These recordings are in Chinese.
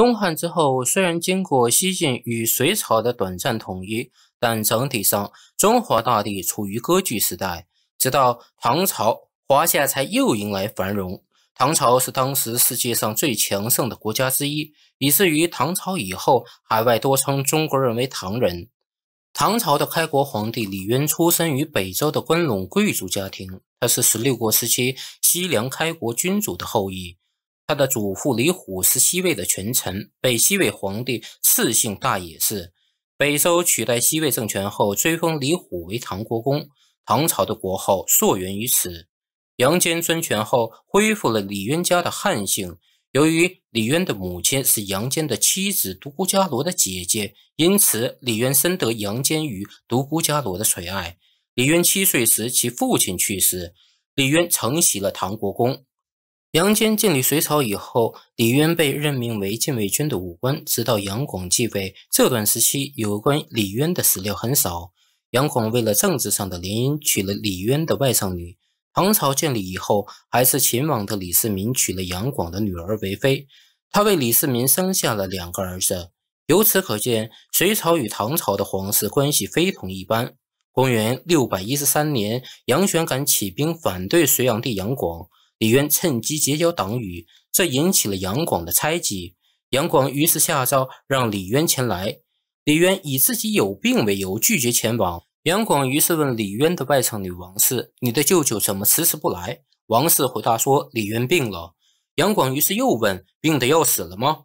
东汉之后，虽然经过西晋与隋朝的短暂统一，但整体上中华大地处于割据时代。直到唐朝，华夏才又迎来繁荣。唐朝是当时世界上最强盛的国家之一，以至于唐朝以后，海外多称中国人为唐人。唐朝的开国皇帝李渊出生于北周的关陇贵族家庭，他是十六国时期西凉开国君主的后裔。他的祖父李虎是西魏的权臣，被西魏皇帝赐姓大野氏。北周取代西魏政权后，追封李虎为唐国公，唐朝的国号溯源于此。杨坚专权后，恢复了李渊家的汉姓。由于李渊的母亲是杨坚的妻子独孤伽罗的姐姐，因此李渊深得杨坚与独孤伽罗的垂爱。李渊七岁时，其父亲去世，李渊承袭了唐国公。杨坚建立隋朝以后，李渊被任命为禁卫军的武官，直到杨广继位。这段时期有关李渊的史料很少。杨广为了政治上的联姻，娶了李渊的外甥女。唐朝建立以后，还是秦王的李世民娶了杨广的女儿为妃，他为李世民生下了两个儿子。由此可见，隋朝与唐朝的皇室关系非同一般。公元六百一十三年，杨玄感起兵反对隋炀帝杨广。李渊趁机结交党羽，这引起了杨广的猜忌。杨广于是下诏让李渊前来。李渊以自己有病为由拒绝前往。杨广于是问李渊的外甥女王氏：“你的舅舅怎么迟迟不来？”王氏回答说：“李渊病了。”杨广于是又问：“病得要死了吗？”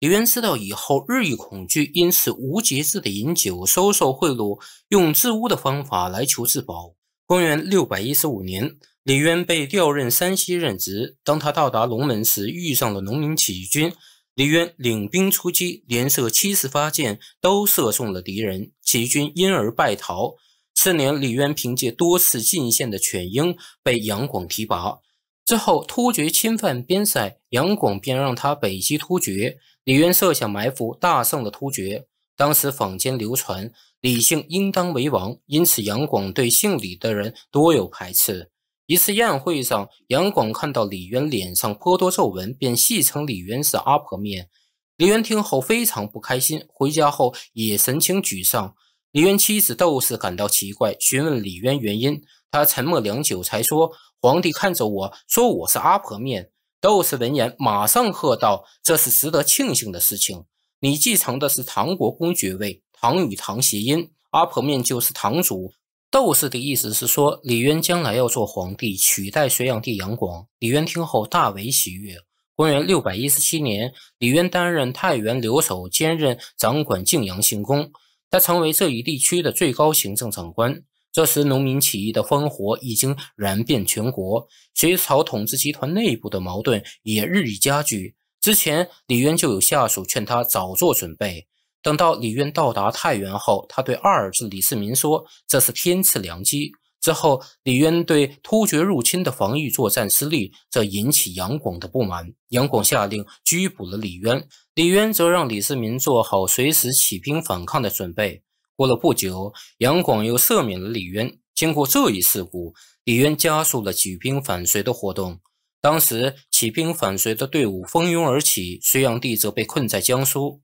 李渊知道以后日益恐惧，因此无节制的饮酒、收受贿赂，用自污的方法来求自保。公元六百一十五年。李渊被调任山西任职。当他到达龙门时，遇上了农民起义军。李渊领兵出击，连射七十发箭，都射中了敌人。起义军因而败逃。次年，李渊凭借多次进献的犬鹰，被杨广提拔。之后，突厥侵犯边塞，杨广便让他北击突厥。李渊设下埋伏，大胜了突厥。当时坊间流传“李姓应当为王”，因此杨广对姓李的人多有排斥。一次宴会上，杨广看到李渊脸上颇多皱纹，便戏称李渊是阿婆面。李渊听后非常不开心，回家后也神情沮丧。李渊妻子窦氏感到奇怪，询问李渊原因。他沉默良久，才说：“皇帝看着我说我是阿婆面。”窦氏闻言，马上喝道：“这是值得庆幸的事情，你继承的是唐国公爵位，唐与唐谐音，阿婆面就是堂主。”斗士的意思是说，李渊将来要做皇帝，取代隋炀帝杨广。李渊听后大为喜悦。公元六百一十七年，李渊担任太原留守，兼任掌管泾阳行宫，他成为这一地区的最高行政长官。这时，农民起义的烽火已经燃遍全国，隋朝统治集团内部的矛盾也日益加剧。之前，李渊就有下属劝他早做准备。等到李渊到达太原后，他对二儿子李世民说：“这是天赐良机。”之后，李渊对突厥入侵的防御作战失利，这引起杨广的不满。杨广下令拘捕了李渊，李渊则让李世民做好随时起兵反抗的准备。过了不久，杨广又赦免了李渊。经过这一事故，李渊加速了举兵反隋的活动。当时，起兵反隋的队伍蜂拥而起，隋炀帝则被困在江苏。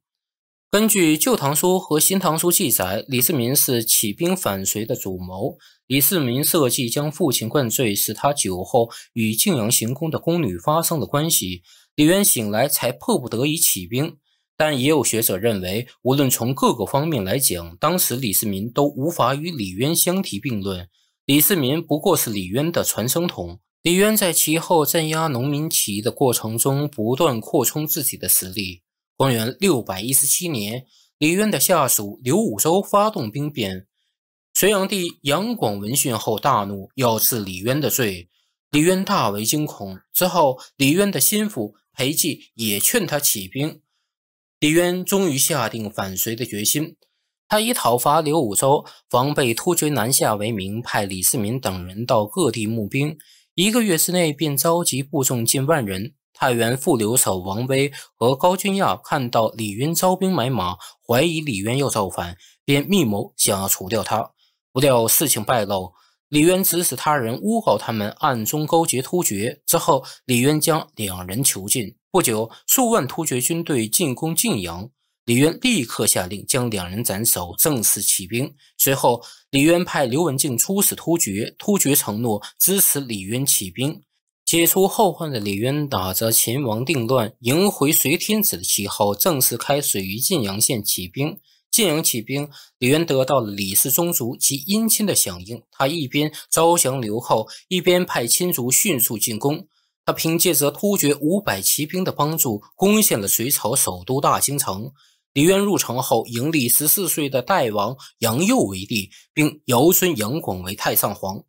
根据《旧唐书》和《新唐书》记载，李世民是起兵反隋的主谋。李世民设计将父亲灌醉，使他酒后与晋阳行宫的宫女发生了关系。李渊醒来才迫不得已起兵。但也有学者认为，无论从各个方面来讲，当时李世民都无法与李渊相提并论。李世民不过是李渊的传声筒。李渊在其后镇压农民起义的过程中，不断扩充自己的实力。公元六百一十七年，李渊的下属刘武周发动兵变。隋炀帝杨广闻讯后大怒，要治李渊的罪。李渊大为惊恐。之后，李渊的心腹裴寂也劝他起兵。李渊终于下定反隋的决心。他以讨伐刘武周、防备突厥南下为名，派李世民等人到各地募兵。一个月之内，便召集部众近万人。太原副留守王威和高君亚看到李渊招兵买马，怀疑李渊要造反，便密谋想要除掉他。不料事情败露，李渊指使他人诬告他们暗中勾结突厥。之后，李渊将两人囚禁。不久，数万突厥军队进攻晋阳，李渊立刻下令将两人斩首，正式起兵。随后，李渊派刘文静出使突厥，突厥承诺支持李渊起兵。解除后患的李渊打着“秦王定乱，迎回隋天子”的旗号，正式开始于晋阳县起兵。晋阳起兵，李渊得到了李氏宗族及姻亲的响应。他一边招降刘浩，一边派亲族迅速进攻。他凭借着突厥五百骑兵的帮助，攻陷了隋朝首都大兴城。李渊入城后，迎立十四岁的代王杨佑为帝，并遥尊杨广为太上皇。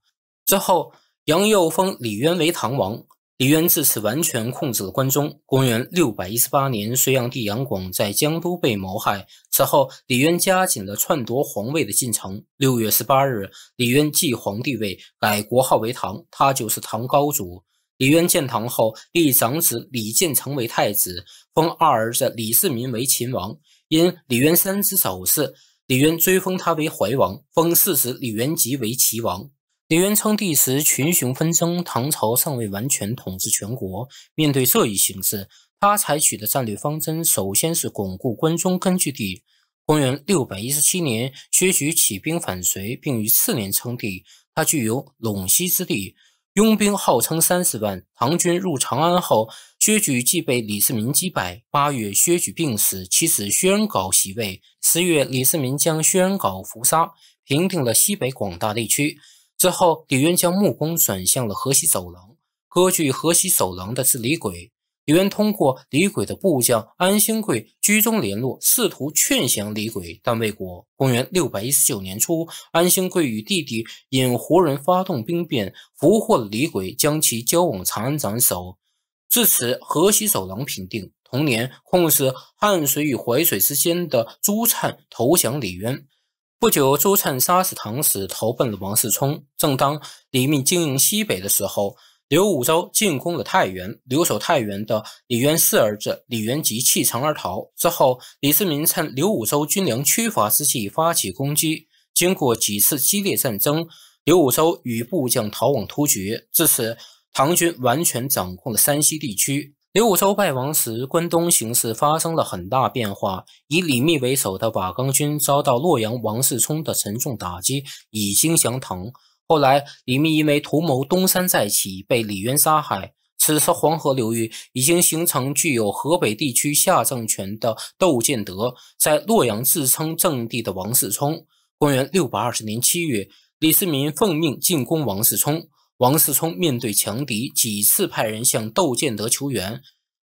之后。杨又封李渊为唐王，李渊自此完全控制了关中。公元六百一十八年，隋炀帝杨广在江都被谋害。此后，李渊加紧了篡夺皇位的进程。六月十八日，李渊继皇帝位，改国号为唐，他就是唐高祖李渊。建唐后，立长子李建成为太子，封二儿子李世民为秦王。因李渊三子早逝，李渊追封他为怀王，封四子李元吉为齐王。李渊称帝时，群雄纷争，唐朝尚未完全统治全国。面对这一形势，他采取的战略方针首先是巩固关中根据地。公元六百一十七年，薛举起兵反隋，并于次年称帝。他具有陇西之地，拥兵号称三十万。唐军入长安后，薛举即被李世民击败。八月，薛举病死，其子薛仁杲袭位。十月，李世民将薛仁杲伏杀，平定了西北广大地区。之后，李渊将目光转向了河西走廊。割据河西走廊的是李轨。李渊通过李轨的部将安兴贵居中联络，试图劝降李轨，但未果。公元六百一十九年初，安兴贵与弟弟引胡人发动兵变，俘获了李轨，将其交往长安斩首。至此，河西走廊平定。同年，控制汉水与淮水之间的朱粲投降李渊。不久，朱灿杀死唐使，投奔了王世充。正当李密经营西北的时候，刘武周进攻了太原。留守太原的李渊四儿子李元吉弃城而逃。之后，李世民趁刘武周军粮缺乏之际发起攻击。经过几次激烈战争，刘武周与部将逃往突厥。至此，唐军完全掌控了山西地区。刘武周败亡时，关东形势发生了很大变化。以李密为首的瓦岗军遭到洛阳王世充的沉重打击，已经降唐。后来，李密因为图谋东山再起，被李渊杀害。此时，黄河流域已经形成具有河北地区下政权的窦建德，在洛阳自称正帝的王世充。公元六百二十年七月，李世民奉命进攻王世充。王世充面对强敌，几次派人向窦建德求援。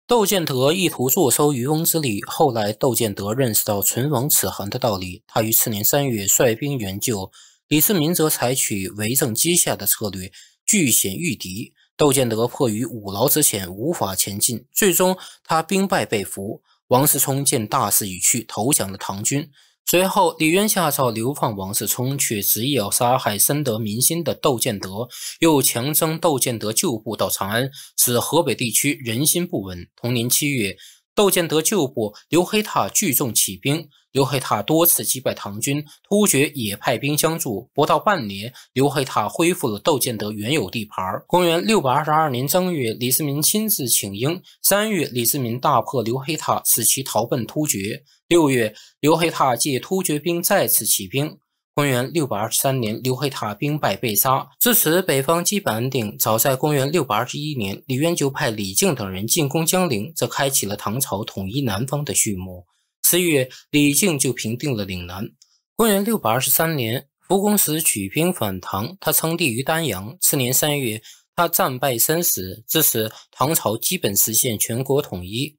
窦建德意图坐收渔翁之利。后来，窦建德认识到唇亡齿寒的道理，他于次年三月率兵援救。李世民则采取围政击下的策略，拒险御敌。窦建德迫于五劳之险，无法前进，最终他兵败被俘。王世充见大势已去，投降了唐军。随后，李渊下诏流放王世充，却执意要杀害深得民心的窦建德，又强征窦建德旧部到长安，使河北地区人心不稳。同年七月，窦建德旧部刘黑闼聚众起兵，刘黑闼多次击败唐军，突厥也派兵相助。不到半年，刘黑闼恢复了窦建德原有地盘。公元六百二十二年正月，李世民亲自请缨，三月，李世民大破刘黑闼，使其逃奔突厥。六月，刘黑闼借突厥兵再次起兵。公元六百二十三年，刘黑闼兵败被杀，自此北方基本安定。早在公元六百二十一年，李渊就派李靖等人进攻江陵，这开启了唐朝统一南方的序幕。次月，李靖就平定了岭南。公元六百二十三年，福公时举兵反唐，他称帝于丹阳。次年三月，他战败身死。至此，唐朝基本实现全国统一。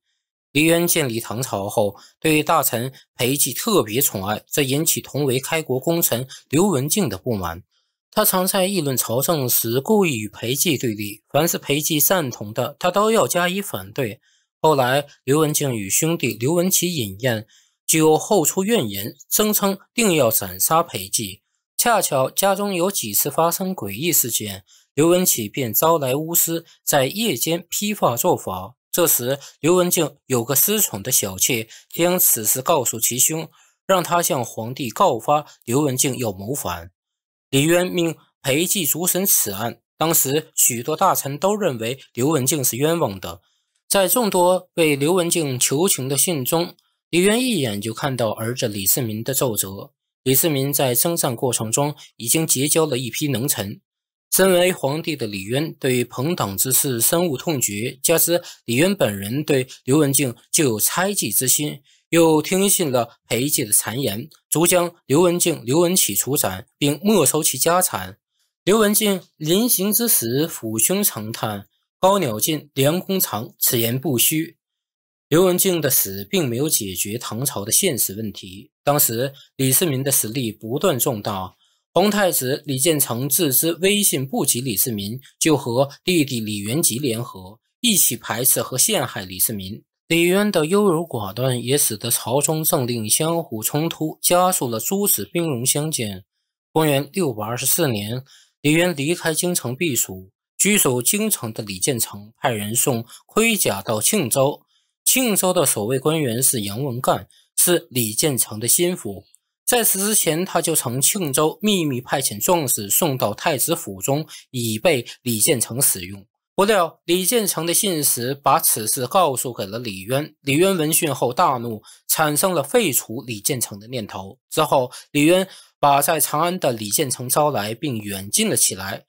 李渊建立唐朝后，对大臣裴寂特别宠爱，这引起同为开国功臣刘文静的不满。他常在议论朝政时故意与裴寂对立，凡是裴寂赞同的，他都要加以反对。后来，刘文静与兄弟刘文吉饮宴，酒后出怨言，声称定要斩杀裴寂。恰巧家中有几次发生诡异事件，刘文启便招来巫师，在夜间披发做法。这时，刘文静有个私宠的小妾，将此事告诉其兄，让他向皇帝告发刘文静要谋反。李渊命裴寂主审此案。当时，许多大臣都认为刘文静是冤枉的。在众多为刘文静求情的信中，李渊一眼就看到儿子李世民的奏折。李世民在征战过程中已经结交了一批能臣。身为皇帝的李渊对于朋党之事深恶痛绝，加之李渊本人对刘文静就有猜忌之心，又听信了裴寂的谗言，逐将刘文静、刘文起处斩，并没收其家产。刘文静临行之时，抚胸长叹：“高鸟尽，良弓藏。”此言不虚。刘文静的死并没有解决唐朝的现实问题，当时李世民的实力不断壮大。皇太子李建成自知威信不及李世民，就和弟弟李元吉联合，一起排斥和陷害李世民。李渊的优柔寡断也使得朝中政令相互冲突，加速了诸子兵戎相见。公元六百二十四年，李渊离开京城避暑，居守京城的李建成派人送盔甲到庆州，庆州的守卫官员是杨文干，是李建成的心腹。在此之前，他就从庆州秘密派遣壮士送到太子府中，以备李建成使用。不料，李建成的信使把此事告诉给了李渊。李渊闻讯后大怒，产生了废除李建成的念头。之后，李渊把在长安的李建成招来，并软禁了起来。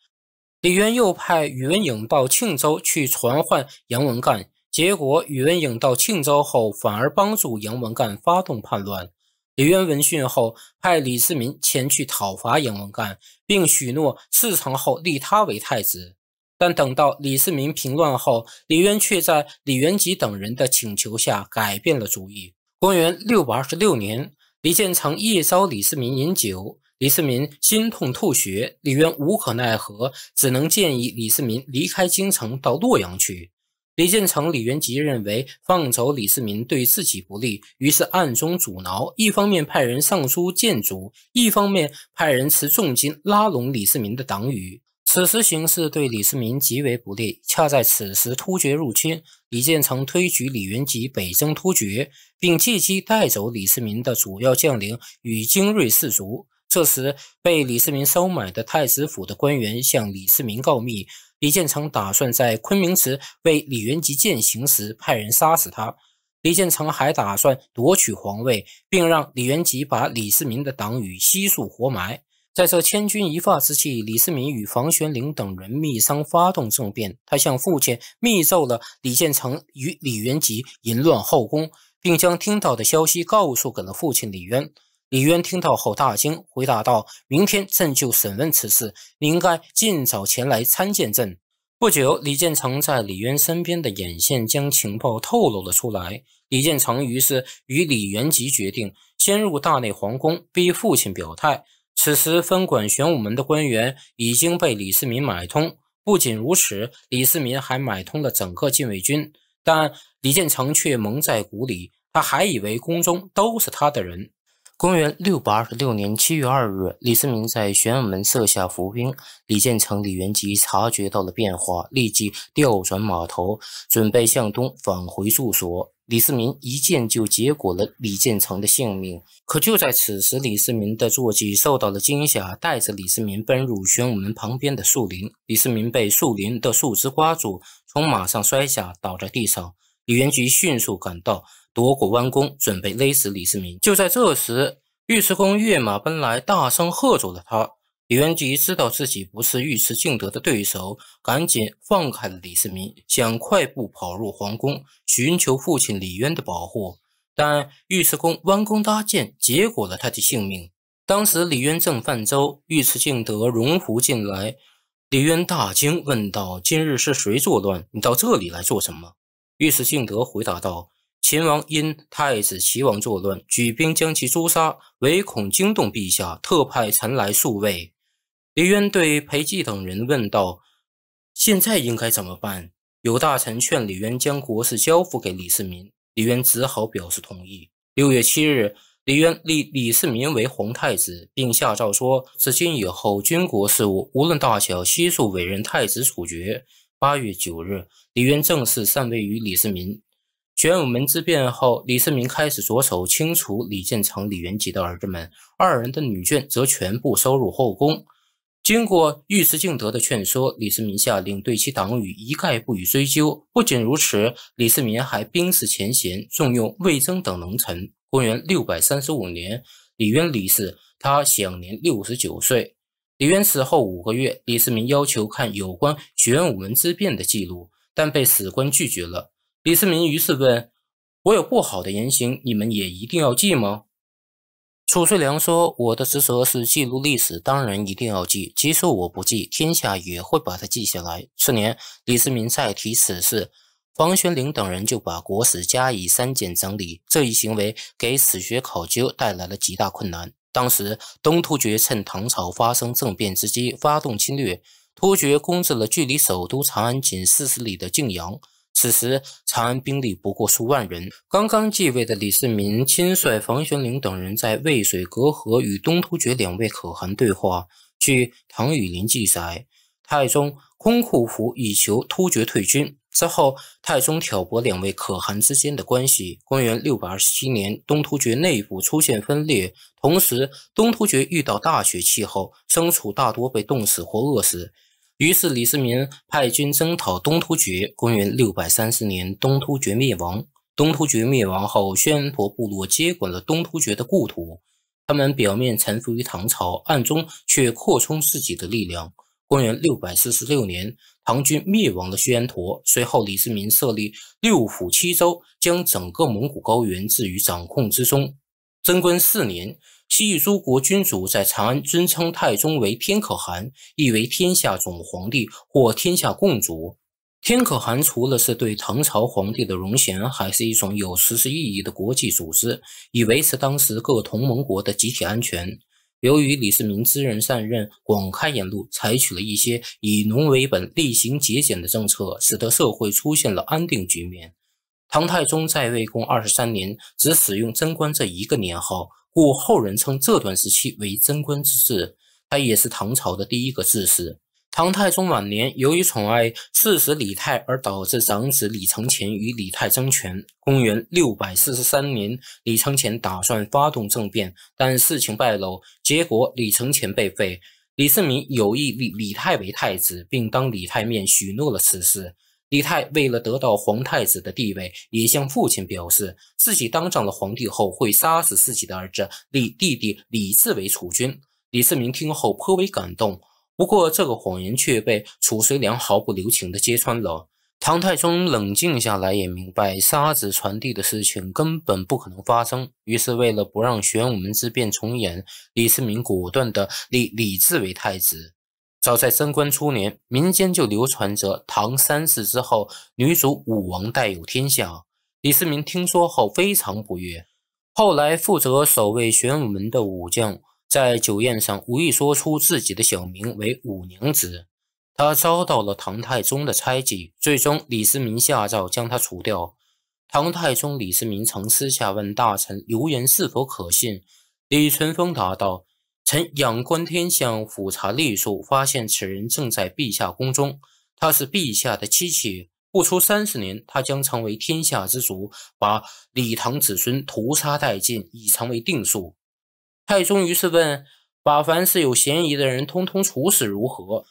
李渊又派宇文颖到庆州去传唤杨文干，结果宇文颖到庆州后，反而帮助杨文干发动叛乱。李渊闻讯后，派李世民前去讨伐杨文干，并许诺事成后立他为太子。但等到李世民平乱后，李渊却在李元吉等人的请求下改变了主意。公元六百二十六年，李建成夜召李世民饮酒，李世民心痛吐血，李渊无可奈何，只能建议李世民离开京城到洛阳去。李建成、李元吉认为放走李世民对自己不利于，是暗中阻挠。一方面派人上书谏阻，一方面派人持重金拉拢李世民的党羽。此时形势对李世民极为不利。恰在此时，突厥入侵，李建成推举李元吉北征突厥，并借机带走李世民的主要将领与精锐士卒。这时，被李世民收买的太子府的官员向李世民告密。李建成打算在昆明池为李元吉践行时派人杀死他。李建成还打算夺取皇位，并让李元吉把李世民的党羽悉数活埋。在这千钧一发之际，李世民与房玄龄等人密商发动政变。他向父亲密奏了李建成与李元吉淫乱后宫，并将听到的消息告诉给了父亲李渊。李渊听到后大惊，回答道：“明天朕就审问此事，你应该尽早前来参见朕。”不久，李建成在李渊身边的眼线将情报透露了出来。李建成于是与李元吉决定先入大内皇宫，逼父亲表态。此时，分管玄武门的官员已经被李世民买通。不仅如此，李世民还买通了整个禁卫军，但李建成却蒙在鼓里，他还以为宫中都是他的人。公元六百二十六年七月二日，李世民在玄武门设下伏兵。李建成、李元吉察觉到了变化，立即调转马头，准备向东返回住所。李世民一箭就结果了李建成的性命。可就在此时，李世民的坐骑受到了惊吓，带着李世民奔入玄武门旁边的树林。李世民被树林的树枝刮住，从马上摔下，倒在地上。李元吉迅速赶到。夺过弯弓，准备勒死李世民。就在这时，尉迟恭跃马奔来，大声喝住了他。李元吉知道自己不是尉迟敬德的对手，赶紧放开了李世民，想快步跑入皇宫，寻求父亲李渊的保护。但尉迟恭弯弓搭箭，结果了他的性命。当时李渊正泛舟，尉迟敬德荣福进来，李渊大惊，问道：“今日是谁作乱？你到这里来做什么？”尉迟敬德回答道。秦王因太子齐王作乱，举兵将其诛杀，唯恐惊动陛下，特派臣来述位。李渊对裴寂等人问道：“现在应该怎么办？”有大臣劝李渊将国事交付给李世民，李渊只好表示同意。六月七日，李渊立李世民为皇太子，并下诏说：“自今以后，军国事务无论大小，悉数委任太子处决。”八月九日，李渊正式禅位于李世民。玄武门之变后，李世民开始着手清除李建成、李元吉的儿子们，二人的女眷则全部收入后宫。经过尉迟敬德的劝说，李世民下令对其党羽一概不予追究。不仅如此，李世民还冰释前嫌，重用魏征等能臣。公元六百三十五年，李渊离世，他享年六十九岁。李渊死后五个月，李世民要求看有关玄武门之变的记录，但被史官拒绝了。李世民于是问：“我有不好的言行，你们也一定要记吗？”褚遂良说：“我的职责是记录历史，当然一定要记。即使我不记，天下也会把它记下来。”次年，李世民再提此事，房玄龄等人就把国史加以删减整理。这一行为给史学考究带来了极大困难。当时，东突厥趁唐朝发生政变之机发动侵略，突厥攻占了距离首都长安仅四十里的泾阳。此时，长安兵力不过数万人。刚刚继位的李世民亲率房玄龄等人在渭水隔河与东突厥两位可汗对话。据《唐语林》记载，太宗空库府以求突厥退军。之后，太宗挑拨两位可汗之间的关系。公元六百二十七年，东突厥内部出现分裂，同时东突厥遇到大雪气候，牲畜大多被冻死或饿死。于是，李世民派军征讨东突厥。公元六百三十年，东突厥灭亡。东突厥灭亡后，宣恩陀部落接管了东突厥的故土。他们表面臣服于唐朝，暗中却扩充自己的力量。公元六百四十六年，唐军灭亡了宣恩陀。随后，李世民设立六府七州，将整个蒙古高原置于掌控之中。贞观四年。西域诸国君主在长安尊称太宗为天可汗，意为天下总皇帝或天下共主。天可汗除了是对唐朝皇帝的荣衔，还是一种有实质意义的国际组织，以维持当时各同盟国的集体安全。由于李世民知人善任、广开言路，采取了一些以农为本、厉行节俭的政策，使得社会出现了安定局面。唐太宗在位共二十三年，只使用贞观这一个年号。故后人称这段时期为贞观之治，他也是唐朝的第一个治士。唐太宗晚年由于宠爱刺子李泰，而导致长子李承乾与李泰争权。公元六百四十三年，李承乾打算发动政变，但事情败露，结果李承乾被废。李世民有意立李泰为太子，并当李泰面许诺了此事。李泰为了得到皇太子的地位，也向父亲表示，自己当上了皇帝后会杀死自己的儿子，立弟弟李治为储君。李世民听后颇为感动，不过这个谎言却被褚遂良毫不留情的揭穿了。唐太宗冷静下来，也明白杀子传弟的事情根本不可能发生，于是为了不让玄武门之变重演，李世民果断的立李治为太子。早在贞观初年，民间就流传着唐三世之后女主武王代有天下。李世民听说后非常不悦。后来负责守卫玄武门的武将在酒宴上无意说出自己的小名为武娘子，他遭到了唐太宗的猜忌，最终李世民下诏将他除掉。唐太宗李世民曾私下问大臣，流言是否可信？李淳风答道。臣仰观天象，俯察历数，发现此人正在陛下宫中。他是陛下的妻妾，不出三十年，他将成为天下之主，把李唐子孙屠杀殆尽，已成为定数。太宗于是问：“把凡是有嫌疑的人，通通处死，如何？”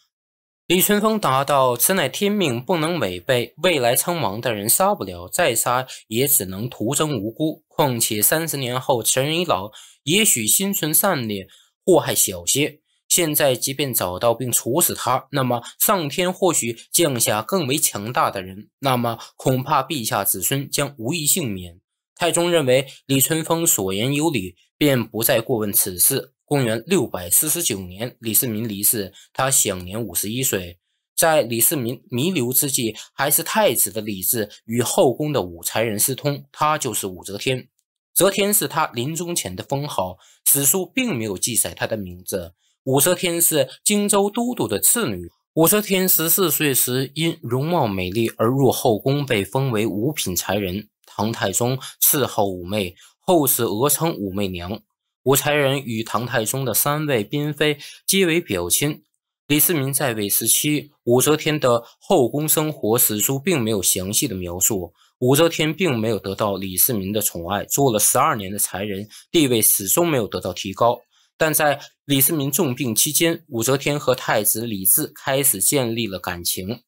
李淳风答道：“此乃天命，不能违背。未来称王的人杀不了，再杀也只能徒增无辜。况且三十年后，此人已老，也许心存善念。”祸害小些。现在即便找到并处死他，那么上天或许降下更为强大的人，那么恐怕陛下子孙将无一幸免。太宗认为李淳风所言有理，便不再过问此事。公元六百四十九年，李世民离世，他享年五十一岁。在李世民弥留之际，还是太子的李治与后宫的武才人私通，他就是武则天。则天是他临终前的封号，史书并没有记载她的名字。武则天是荆州都督的次女。武则天十四岁时，因容貌美丽而入后宫，被封为五品才人。唐太宗赐号武媚，后世俄称武媚娘。武才人与唐太宗的三位嫔妃皆为表亲。李世民在位时期，武则天的后宫生活，史书并没有详细的描述。武则天并没有得到李世民的宠爱，做了十二年的才人，地位始终没有得到提高。但在李世民重病期间，武则天和太子李治开始建立了感情。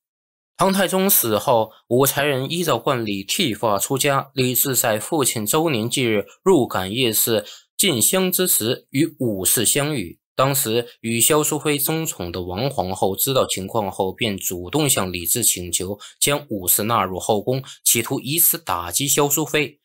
唐太宗死后，武才人依照惯例剃发出家。李治在父亲周年忌日入感业寺进香之时，与武氏相遇。当时与萧淑妃争宠的王皇后知道情况后，便主动向李治请求将武氏纳入后宫，企图以此打击萧淑妃。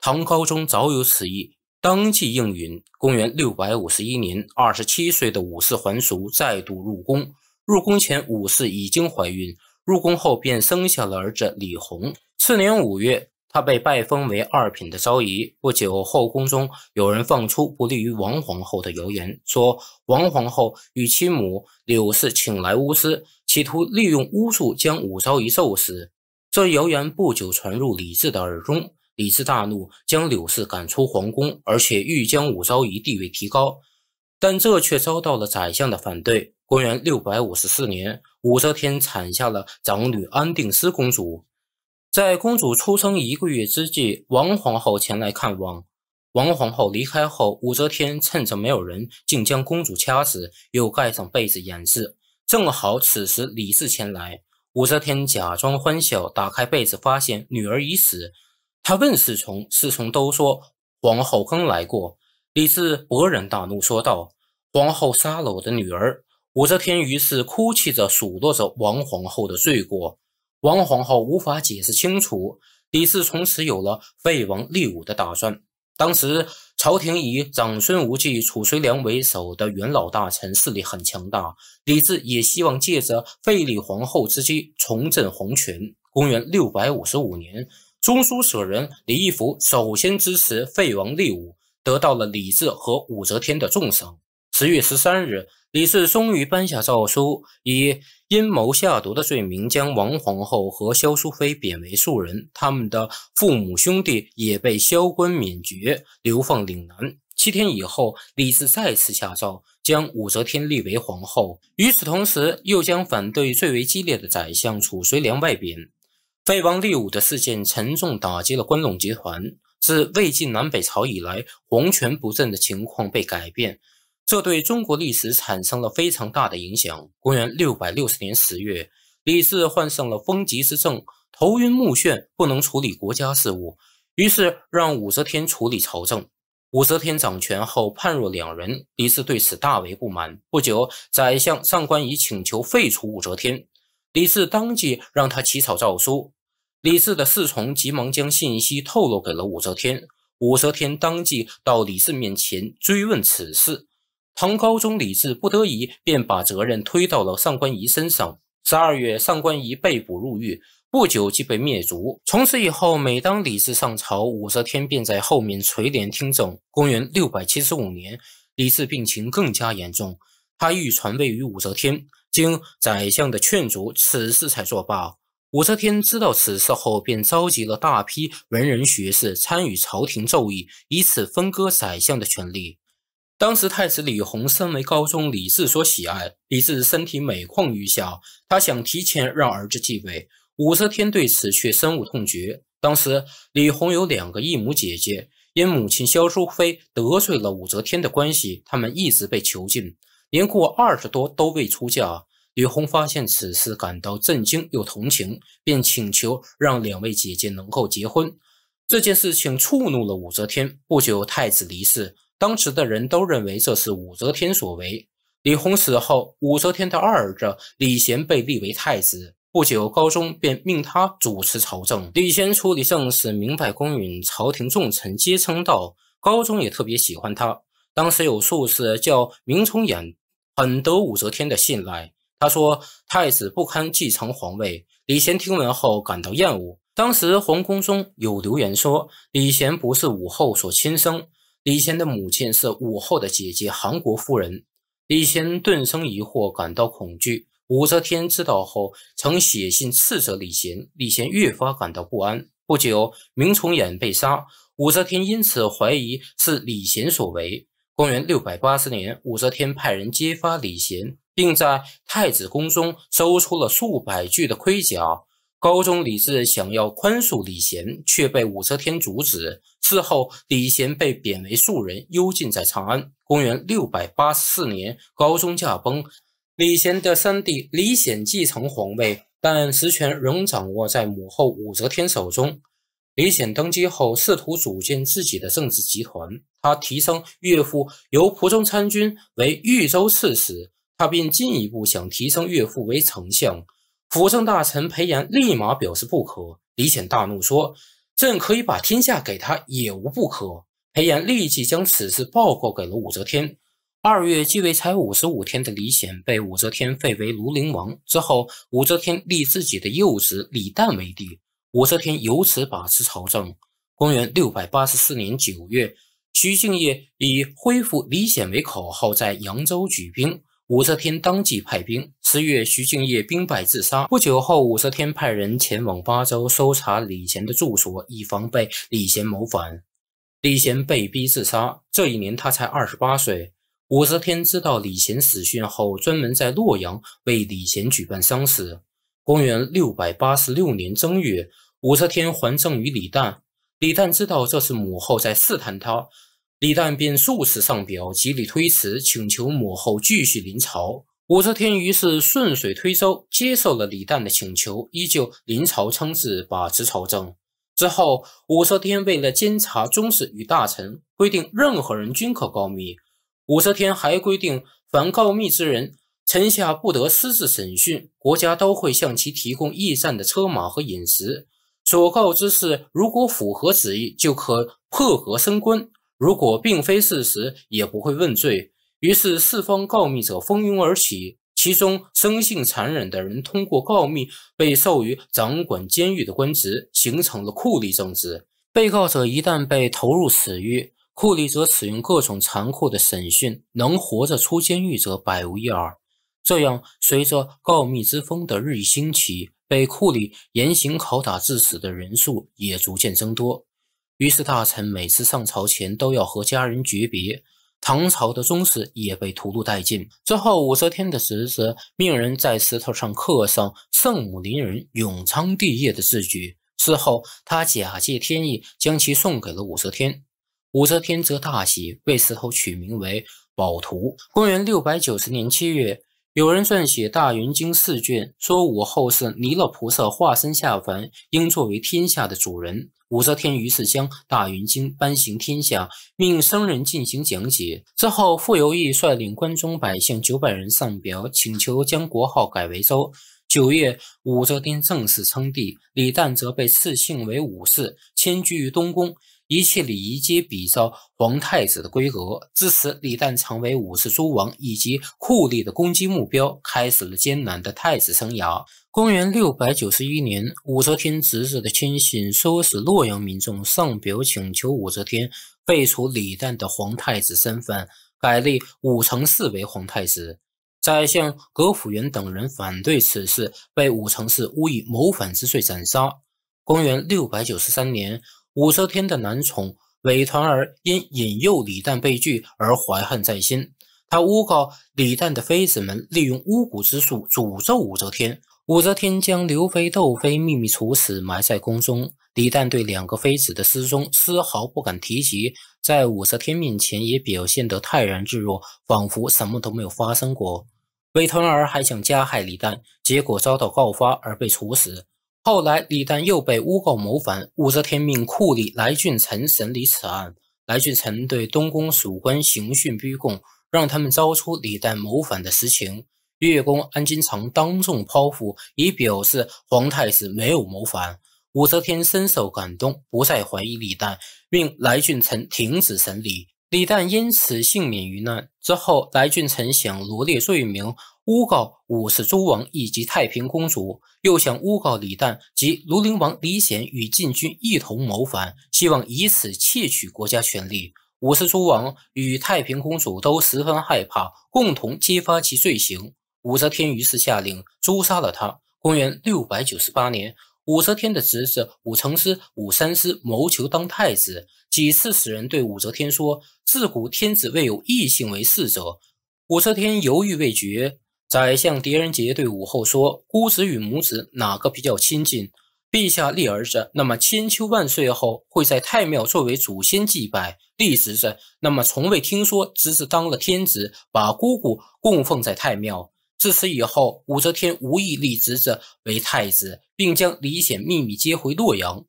唐高宗早有此意，当即应允。公元六百五十一年，二十七岁的武氏还俗，再度入宫。入宫前，武氏已经怀孕。入宫后，便生下了儿子李弘。次年五月。他被拜封为二品的昭仪。不久，后宫中有人放出不利于王皇后的谣言，说王皇后与其母柳氏请来巫师，企图利用巫术将武昭仪咒死。这谣言不久传入李治的耳中，李治大怒，将柳氏赶出皇宫，而且欲将武昭仪地位提高，但这却遭到了宰相的反对。公元六百五十四年，武则天产下了长女安定思公主。在公主出生一个月之际，王皇后前来看望。王皇后离开后，武则天趁着没有人，竟将公主掐死，又盖上被子掩饰。正好此时李治前来，武则天假装欢笑，打开被子，发现女儿已死。她问侍从，侍从都说皇后刚来过。李治勃然大怒，说道：“皇后杀了我的女儿！”武则天于是哭泣着数落着王皇后的罪过。王皇后无法解释清楚，李治从此有了废王立武的打算。当时，朝廷以长孙无忌、褚遂良为首的元老大臣势力很强大，李治也希望借着废李皇后之机重振皇权。公元六百五十五年，中书舍人李义府首先支持废王立武，得到了李治和武则天的重赏。十月十三日，李治终于颁下诏书，以。阴谋下毒的罪名，将王皇后和萧淑妃贬为庶人，他们的父母兄弟也被萧官免爵，流放岭南。七天以后，李治再次下诏，将武则天立为皇后。与此同时，又将反对最为激烈的宰相褚遂良外贬。废王立武的事件，沉重打击了关陇集团。自魏晋南北朝以来，皇权不振的情况被改变。这对中国历史产生了非常大的影响。公元六百六十年十月，李治患上了风疾之症，头晕目眩，不能处理国家事务，于是让武则天处理朝政。武则天掌权后，判若两人，李治对此大为不满。不久，宰相上官仪请求废除武则天，李治当即让他起草诏书。李治的侍从急忙将信息透露给了武则天，武则天当即到李治面前追问此事。唐高宗李治不得已，便把责任推到了上官仪身上。十二月，上官仪被捕入狱，不久即被灭族。从此以后，每当李治上朝，武则天便在后面垂帘听政。公元六百七十五年，李治病情更加严重，他欲传位于武则天，经宰相的劝阻，此事才作罢。武则天知道此事后，便召集了大批文人学士参与朝廷奏议，以此分割宰相的权力。当时，太子李弘身为高宗李治所喜爱，李治身体每况愈下，他想提前让儿子继位。武则天对此却深恶痛绝。当时，李弘有两个异母姐姐，因母亲萧淑妃得罪了武则天的关系，他们一直被囚禁，年过二十多都未出嫁。李弘发现此事，感到震惊又同情，便请求让两位姐姐能够结婚。这件事情触怒了武则天，不久，太子离世。当时的人都认为这是武则天所为。李弘死后，武则天的二儿子李贤被立为太子。不久，高宗便命他主持朝政。李贤处理政事明白公允，朝廷重臣皆称道。高宗也特别喜欢他。当时有术士叫明崇俨，很得武则天的信赖。他说：“太子不堪继承皇位。”李贤听闻后感到厌恶。当时皇宫中有流言说李贤不是武后所亲生。李贤的母亲是武后的姐姐韩国夫人，李贤顿生疑惑，感到恐惧。武则天知道后，曾写信斥责李贤，李贤越发感到不安。不久，明崇俨被杀，武则天因此怀疑是李贤所为。公元六百八十年，武则天派人揭发李贤，并在太子宫中搜出了数百具的盔甲。高宗李治想要宽恕李贤，却被武则天阻止。之后，李贤被贬为庶人，幽禁在长安。公元六百八十四年，高宗驾崩，李贤的三弟李显继承皇位，但实权仍掌握在母后武则天手中。李显登基后，试图组建自己的政治集团，他提升岳父由仆中参军为豫州刺史，他并进一步想提升岳父为丞相。辅政大臣裴炎立马表示不可，李显大怒说：“朕可以把天下给他，也无不可。”裴炎立即将此事报告给了武则天。二月继位才五十五天的李显被武则天废为庐陵王之后，武则天立自己的幼子李旦为帝，武则天由此把持朝政。公元六百八十四年九月，徐敬业以恢复李显为口号，在扬州举兵。武则天当即派兵。十月，徐敬业兵败自杀。不久后，武则天派人前往巴州搜查李贤的住所，以防备李贤谋反。李贤被逼自杀，这一年他才二十八岁。武则天知道李贤死讯后，专门在洛阳为李贤举办丧事。公元六百八十六年正月，武则天还政于李旦。李旦知道这是母后在试探他。李旦便数次上表极力推辞，请求母后继续临朝。武则天于是顺水推舟，接受了李旦的请求，依旧临朝称制，把持朝政。之后，武则天为了监察宗室与大臣，规定任何人均可告密。武则天还规定，凡告密之人，臣下不得私自审讯，国家都会向其提供驿站的车马和饮食。所告之事如果符合旨意，就可破格升官。如果并非事实，也不会问罪。于是，四方告密者蜂拥而起，其中生性残忍的人通过告密被授予掌管监狱的官职，形成了酷吏政治。被告者一旦被投入死狱，酷吏则使用各种残酷的审讯，能活着出监狱者百无一耳。这样，随着告密之风的日益兴起，被库里严刑拷打致死的人数也逐渐增多。于是，大臣每次上朝前都要和家人诀别。唐朝的宗室也被屠戮殆尽。之后，武则天的侄子命人在石头上刻上“圣母临人，永昌帝业”的字句。事后，他假借天意将其送给了武则天。武则天则大喜，为石头取名为“宝图”。公元六百九十年七月。有人撰写《大云经》四卷，说武后是弥勒菩萨化身下凡，应作为天下的主人。武则天于是将《大云经》颁行天下，命僧人进行讲解。之后，傅由义率领关中百姓九百人上表，请求将国号改为周。九月，武则天正式称帝，李旦则被赐姓为武氏，迁居于东宫。一切礼仪皆比照皇太子的规格。自此，李旦成为五世诸王以及酷吏的攻击目标，开始了艰难的太子生涯。公元六百九十一年，武则天侄子的亲信唆使洛阳民众上表请求武则天废除李旦的皇太子身份，改立武承嗣为皇太子。宰相葛福元等人反对此事，被武承嗣诬以谋反之罪斩杀。公元六百九十三年。武则天的男宠韦团儿因引诱李旦被拒而怀恨在心，他诬告李旦的妃子们利用巫蛊之术诅咒武则天。武则天将刘妃、窦妃秘密处死，埋在宫中。李旦对两个妃子的失踪丝毫不敢提及，在武则天面前也表现得泰然自若，仿佛什么都没有发生过。韦团儿还想加害李旦，结果遭到告发而被处死。后来，李旦又被诬告谋反。武则天命库里来俊臣审理此案。来俊臣对东宫属官刑讯逼供，让他们招出李旦谋反的实情。越宫安金常当众剖腹，以表示皇太子没有谋反。武则天深受感动，不再怀疑李旦，命来俊臣停止审理。李旦因此幸免于难。之后，来俊臣想罗列罪名。诬告五世诸王以及太平公主，又想诬告李旦及庐陵王李显与禁军一同谋反，希望以此窃取国家权力。五世诸王与太平公主都十分害怕，共同揭发其罪行。武则天于是下令诛杀了他。公元六百九十八年，武则天的侄子武承嗣、武三思谋求当太子，几次使人对武则天说：“自古天子未有异姓为嗣者。”武则天犹豫未决。宰相狄仁杰对武后说：“姑子与母子哪个比较亲近？陛下立儿子，那么千秋万岁后会在太庙作为祖先祭拜；立侄子，那么从未听说侄子当了天子，把姑姑供奉在太庙。自此以后，武则天无意立侄子为太子，并将李显秘密接回洛阳。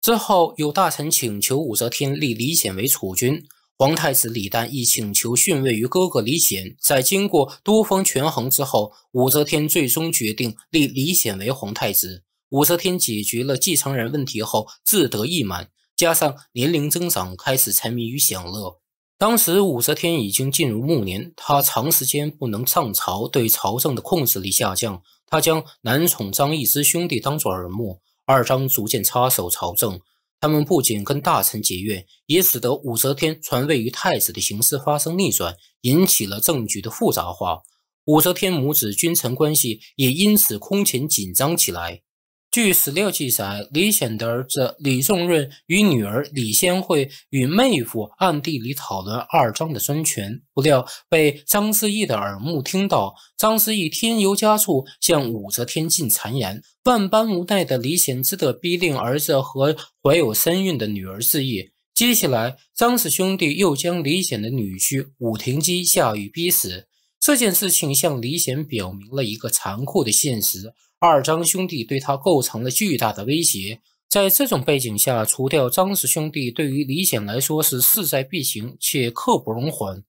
之后，有大臣请求武则天立李显为储君。”皇太子李旦亦请求逊位于哥哥李显，在经过多方权衡之后，武则天最终决定立李显为皇太子。武则天解决了继承人问题后，自得意满，加上年龄增长，开始沉迷于享乐。当时武则天已经进入暮年，她长时间不能上朝，对朝政的控制力下降。她将男宠张易之兄弟当做耳目，二张逐渐插手朝政。他们不仅跟大臣结怨，也使得武则天传位于太子的形势发生逆转，引起了政局的复杂化。武则天母子君臣关系也因此空前紧张起来。据史料记载，李显的儿子李重润与女儿李仙惠与妹夫暗地里讨论二张的专权，不料被张思义的耳目听到。张思义添油加醋向武则天进谗言，万般无奈的李显只得逼令儿子和怀有身孕的女儿自缢。接下来，张氏兄弟又将李显的女婿武廷基下狱逼死。这件事情向李显表明了一个残酷的现实。二张兄弟对他构成了巨大的威胁，在这种背景下，除掉张氏兄弟对于李显来说是势在必行且刻不容缓。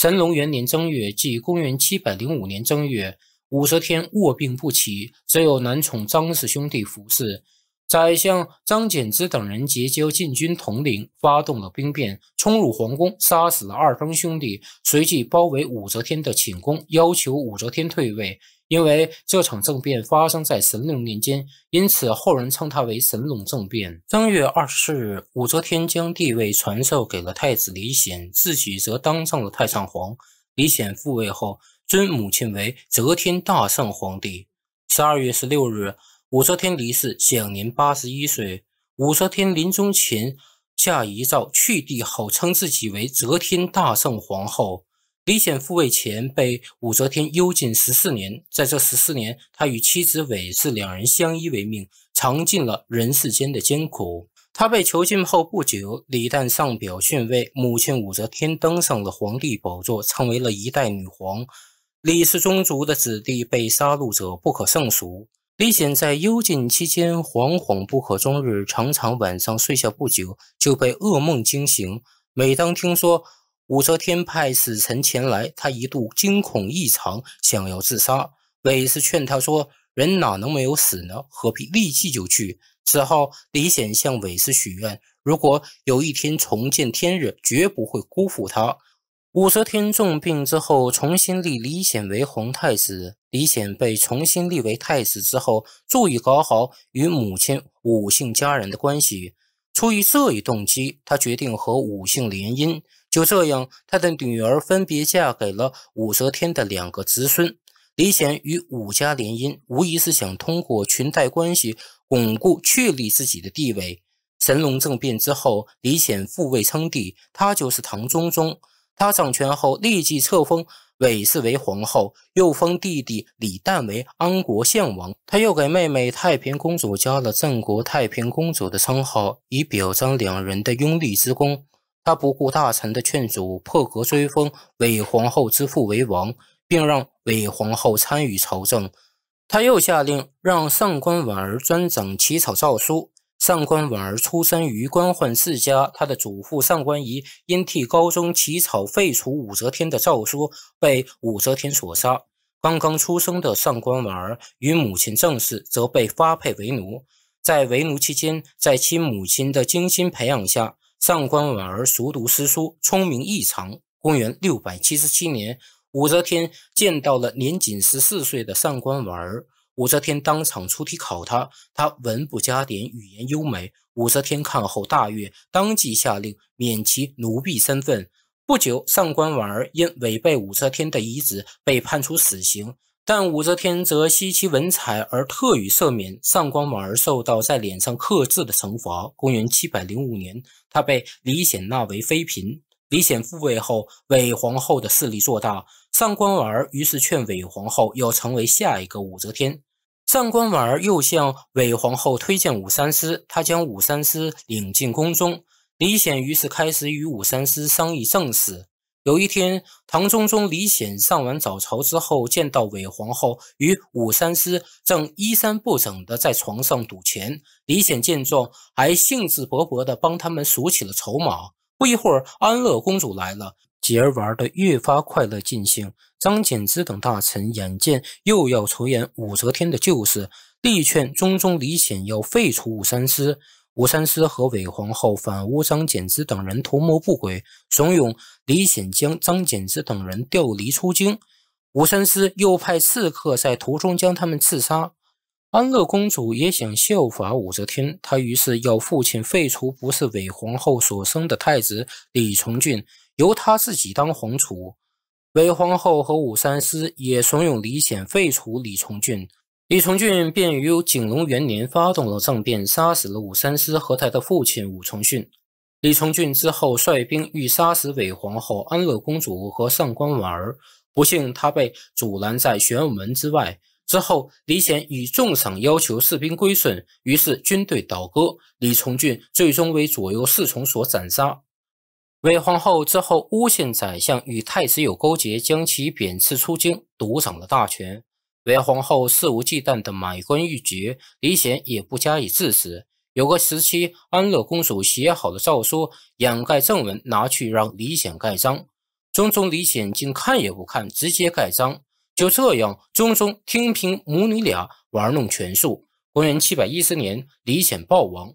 神龙元年正月，即公元705年正月，武则天卧病不起，只有男宠张氏兄弟服侍。宰相张柬之等人结交禁军统领，发动了兵变，冲入皇宫，杀死了二张兄弟，随即包围武则天的寝宫，要求武则天退位。因为这场政变发生在神龙年间，因此后人称它为神龙政变。正月二十四日，武则天将帝位传授给了太子李显，自己则当上了太上皇。李显复位后，尊母亲为则天大圣皇帝。十二月十六日，武则天离世，享年八十一岁。武则天临终前下遗诏，去帝号，称自己为则天大圣皇后。李显复位前被武则天幽禁十四年，在这十四年，他与妻子韦氏两人相依为命，尝尽了人世间的艰苦。他被囚禁后不久，李旦上表逊位，母亲武则天登上了皇帝宝座，成为了一代女皇。李氏宗族的子弟被杀戮者不可胜数。李显在幽禁期间惶惶不可终日，常常晚上睡下不久就被噩梦惊醒。每当听说。武则天派使臣前来，她一度惊恐异常，想要自杀。韦氏劝她说：“人哪能没有死呢？何必立即就去？”此后，李显向韦氏许愿：“如果有一天重见天日，绝不会辜负他。”武则天重病之后，重新立李显为皇太子。李显被重新立为太子之后，注意搞好与母亲武姓家人的关系。出于这一动机，他决定和武姓联姻。就这样，他的女儿分别嫁给了武则天的两个侄孙李显与武家联姻，无疑是想通过裙带关系巩固确立自己的地位。神龙政变之后，李显复位称帝，他就是唐中宗。他掌权后立即册封韦氏为皇后，又封弟弟李旦为安国相王。他又给妹妹太平公主加了镇国太平公主的称号，以表彰两人的拥立之功。他不顾大臣的劝阻，破格追封韦皇后之父为王，并让韦皇后参与朝政。他又下令让上官婉儿专掌起草诏书。上官婉儿出身于官宦世家，他的祖父上官仪因替高宗起草废除武则天的诏书，被武则天所杀。刚刚出生的上官婉儿与母亲郑氏则被发配为奴，在为奴期间，在其母亲的精心培养下。上官婉儿熟读诗书，聪明异常。公元六百七十七年，武则天见到了年仅十四岁的上官婉儿。武则天当场出题考她，她文不加点，语言优美。武则天看后大悦，当即下令免其奴婢身份。不久，上官婉儿因违背武则天的遗旨被判处死刑，但武则天则惜其文采而特予赦免。上官婉儿受到在脸上刻字的惩罚。公元七百零五年。她被李显纳为妃嫔。李显复位后，韦皇后的势力做大，上官婉儿于是劝韦皇后要成为下一个武则天。上官婉儿又向韦皇后推荐武三思，她将武三思领进宫中，李显于是开始与武三思商议政事。有一天，唐中宗李显上完早朝之后，见到韦皇后与武三思正衣衫不整地在床上赌钱。李显见状，还兴致勃勃地帮他们数起了筹码。不一会儿，安乐公主来了，几人玩得越发快乐尽兴。张柬之等大臣眼见又要重演武则天的旧事，力劝中宗李显要废除武三思。武三思和韦皇后反诬张柬之等人图谋不轨，怂恿李显将张柬之等人调离出京。武三思又派刺客在途中将他们刺杀。安乐公主也想效法武则天，她于是要父亲废除不是韦皇后所生的太子李重俊，由她自己当皇储。韦皇后和武三思也怂恿李显废除李重俊。李崇俊便于景龙元年发动了政变，杀死了武三思和他的父亲武崇训。李崇俊之后率兵欲杀死韦皇后、安乐公主和上官婉儿，不幸他被阻拦在玄武门之外。之后，李显以重赏要求士兵归顺，于是军队倒戈。李崇俊最终为左右侍从所斩杀。韦皇后之后诬陷宰相与太子有勾结，将其贬斥出京，独掌了大权。韦皇后肆无忌惮的买官鬻爵，李显也不加以制止。有个时期，安乐公主写好了诏书，掩盖正文，拿去让李显盖章。中宗李显竟看也不看，直接盖章。就这样，中宗听凭母女俩玩弄权术。公元七百一十年，李显暴亡。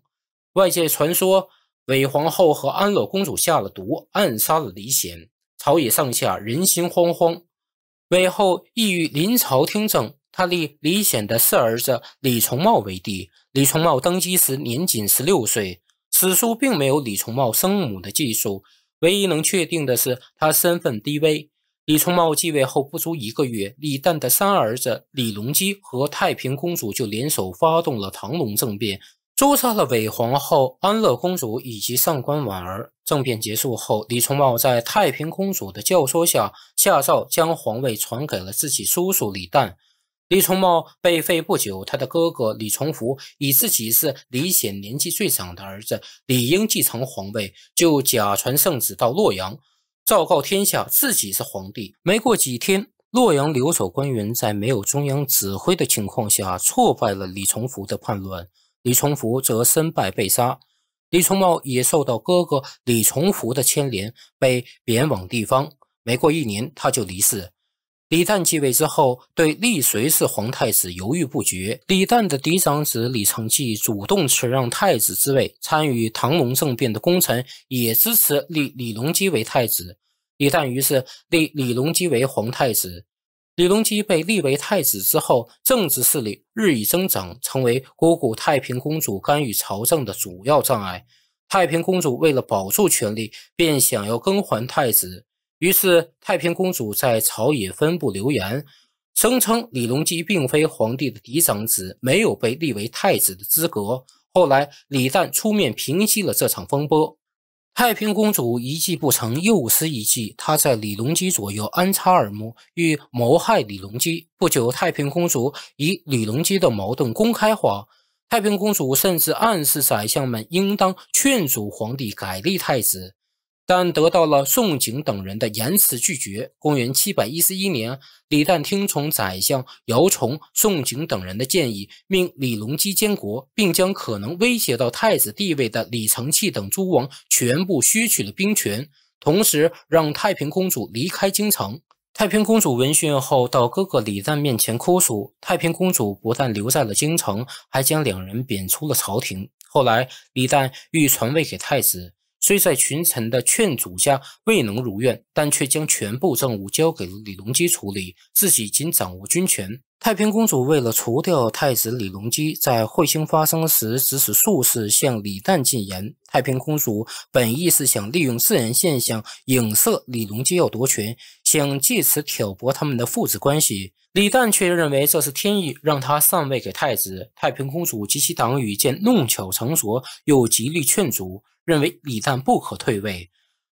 外界传说韦皇后和安乐公主下了毒，暗杀了李显。朝野上下人心惶惶。韦后意欲临朝听政，她立李显的四儿子李重茂为帝。李重茂登基时年仅十六岁，史书并没有李重茂生母的记述。唯一能确定的是他身份低微。李重茂继位后不足一个月，李旦的三儿子李隆基和太平公主就联手发动了唐隆政变。诛杀了韦皇后、安乐公主以及上官婉儿。政变结束后，李重茂在太平公主的教唆下下诏将皇位传给了自己叔叔李旦。李重茂被废不久，他的哥哥李重福以自己是李显年纪最长的儿子，理应继承皇位，就假传圣旨到洛阳，昭告天下自己是皇帝。没过几天，洛阳留守官员在没有中央指挥的情况下，挫败了李重福的叛乱。李崇福则身败被杀，李重茂也受到哥哥李崇福的牵连，被贬往地方。没过一年，他就离世。李旦继位之后，对立谁是皇太子犹豫不决。李旦的嫡长子李承济主动辞让太子之位，参与唐隆政变的功臣也支持立李隆基为太子。李旦于是立李隆基为皇太子。李隆基被立为太子之后，政治势力日益增长，成为姑姑太平公主干预朝政的主要障碍。太平公主为了保住权力，便想要更换太子。于是，太平公主在朝野分布流言，声称李隆基并非皇帝的嫡长子，没有被立为太子的资格。后来，李旦出面平息了这场风波。太平公主一计不成，又施一计。她在李隆基左右安插耳目，欲谋害李隆基。不久，太平公主以李隆基的矛盾公开化，太平公主甚至暗示宰相们应当劝阻皇帝改立太子。但得到了宋璟等人的严词拒绝。公元七百一十一年，李旦听从宰相姚崇、宋璟等人的建议，命李隆基监国，并将可能威胁到太子地位的李承器等诸王全部削去了兵权，同时让太平公主离开京城。太平公主闻讯后，到哥哥李旦面前哭诉。太平公主不但留在了京城，还将两人贬出了朝廷。后来，李旦欲传位给太子。虽在群臣的劝阻下未能如愿，但却将全部政务交给了李隆基处理，自己仅掌握军权。太平公主为了除掉太子李隆基，在彗星发生时指使术士向李旦进言。太平公主本意是想利用自然现象影射李隆基要夺权。想借此挑拨他们的父子关系，李旦却认为这是天意，让他上位给太子太平公主及其党羽见弄巧成拙，又极力劝阻，认为李旦不可退位。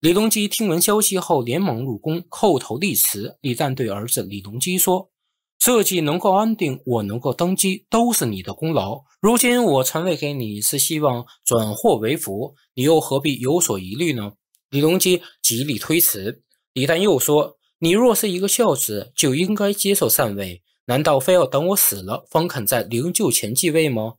李隆基听闻消息后，连忙入宫叩头立辞。李旦对儿子李隆基说：“社稷能够安定，我能够登基，都是你的功劳。如今我传位给你，是希望转祸为福，你又何必有所疑虑呢？”李隆基极力推辞，李旦又说。你若是一个孝子，就应该接受禅位，难道非要等我死了方肯在灵柩前继位吗？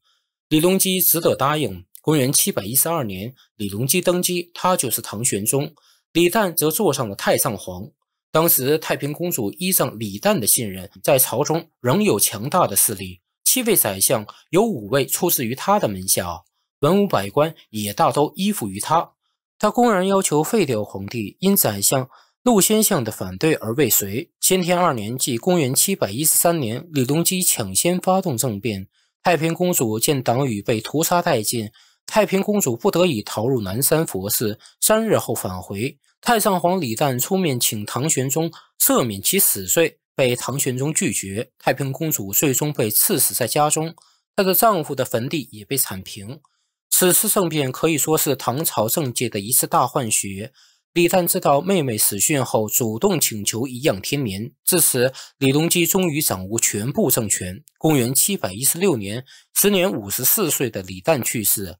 李隆基只得答应。公元七百一十二年，李隆基登基，他就是唐玄宗，李旦则坐上了太上皇。当时太平公主依仗李旦的信任，在朝中仍有强大的势力，七位宰相有五位出自于他的门下，文武百官也大都依附于他。他公然要求废掉皇帝，因宰相。陆先相的反对而未遂。先天二年，即公元七百一十三年，李隆基抢先发动政变。太平公主见党羽被屠杀殆尽，太平公主不得已逃入南山佛寺，三日后返回。太上皇李旦出面请唐玄宗赦免其死罪，被唐玄宗拒绝。太平公主最终被赐死在家中，她的丈夫的坟地也被铲平。此次政变可以说是唐朝政界的一次大换血。李旦知道妹妹死讯后，主动请求颐养天年。至此，李隆基终于掌握全部政权。公元七百一十六年，时年五十四岁的李旦去世。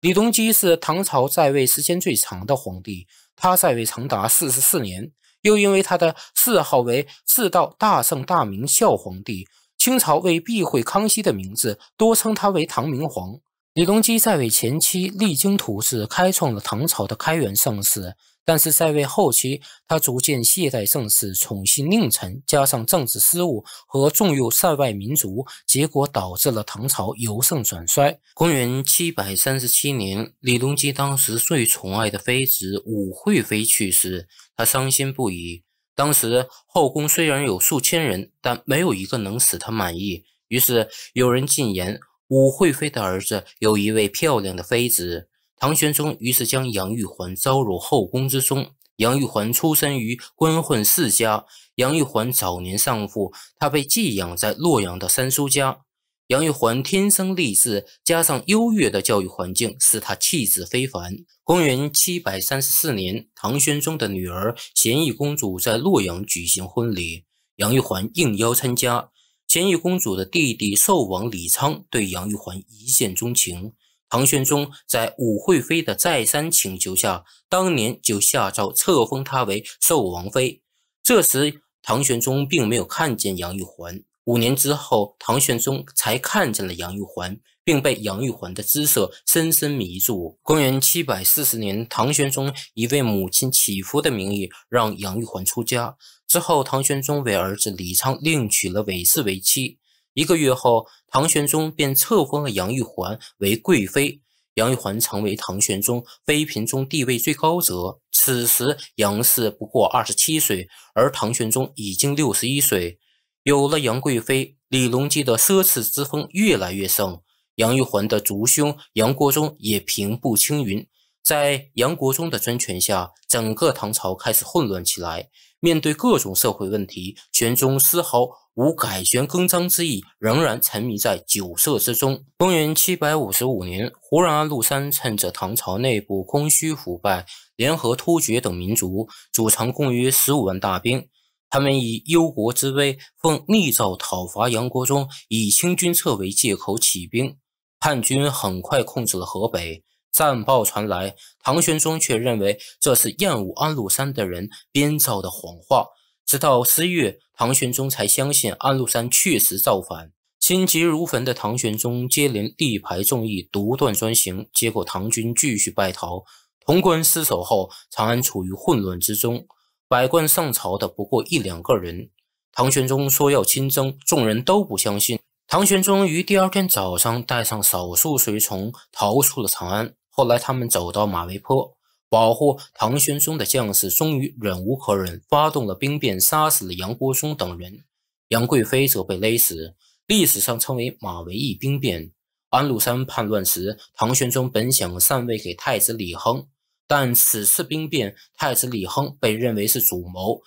李隆基是唐朝在位时间最长的皇帝，他在位长达四十四年。又因为他的谥号为“至道大圣大明孝皇帝”，清朝为避讳康熙的名字，多称他为唐明皇。李隆基在位前期励精图治，开创了唐朝的开元盛世。但是在位后期，他逐渐懈怠政事，宠信佞臣，加上政治失误和重用塞外民族，结果导致了唐朝由盛转衰。公元七百三十七年，李隆基当时最宠爱的妃子武惠妃去世，他伤心不已。当时后宫虽然有数千人，但没有一个能使他满意。于是有人进言，武惠妃的儿子有一位漂亮的妃子。唐玄宗于是将杨玉环招入后宫之中。杨玉环出生于官宦世家，杨玉环早年丧父，她被寄养在洛阳的三叔家。杨玉环天生丽质，加上优越的教育环境，使她气质非凡。公元七百三十四年，唐玄宗的女儿贤义公主在洛阳举行婚礼，杨玉环应邀参加。贤义公主的弟弟寿王李昌对杨玉环一见钟情。唐玄宗在武惠妃的再三请求下，当年就下诏册封她为寿王妃。这时，唐玄宗并没有看见杨玉环。五年之后，唐玄宗才看见了杨玉环，并被杨玉环的姿色深深迷住。公元七百四十年，唐玄宗以为母亲祈福的名义，让杨玉环出家。之后，唐玄宗为儿子李昌另娶了韦氏为妻。一个月后，唐玄宗便册封了杨玉环为贵妃。杨玉环成为唐玄宗妃嫔中地位最高者。此时，杨氏不过二十七岁，而唐玄宗已经六十一岁。有了杨贵妃，李隆基的奢侈之风越来越盛。杨玉环的族兄杨国忠也平步青云。在杨国忠的专权下，整个唐朝开始混乱起来。面对各种社会问题，玄宗丝毫。无改弦更张之意，仍然沉迷在酒色之中。公元七百五十五年，胡人安禄山趁着唐朝内部空虚腐败，联合突厥等民族，组成共约十五万大兵。他们以忧国之危，奉密诏讨伐杨国忠，以清军策为借口起兵。叛军很快控制了河北。战报传来，唐玄宗却认为这是厌恶安禄山的人编造的谎话。直到十一月。唐玄宗才相信安禄山确实造反，心急如焚的唐玄宗接连力排众议，独断专行，结果唐军继续败逃，潼关失守后，长安处于混乱之中，百官上朝的不过一两个人。唐玄宗说要亲征，众人都不相信。唐玄宗于第二天早上带上少数随从逃出了长安，后来他们走到马嵬坡。保护唐玄宗的将士终于忍无可忍，发动了兵变，杀死了杨国忠等人。杨贵妃则被勒死，历史上称为“马嵬驿兵变”。安禄山叛乱时，唐玄宗本想禅位给太子李亨，但此次兵变，太子李亨被认为是主谋，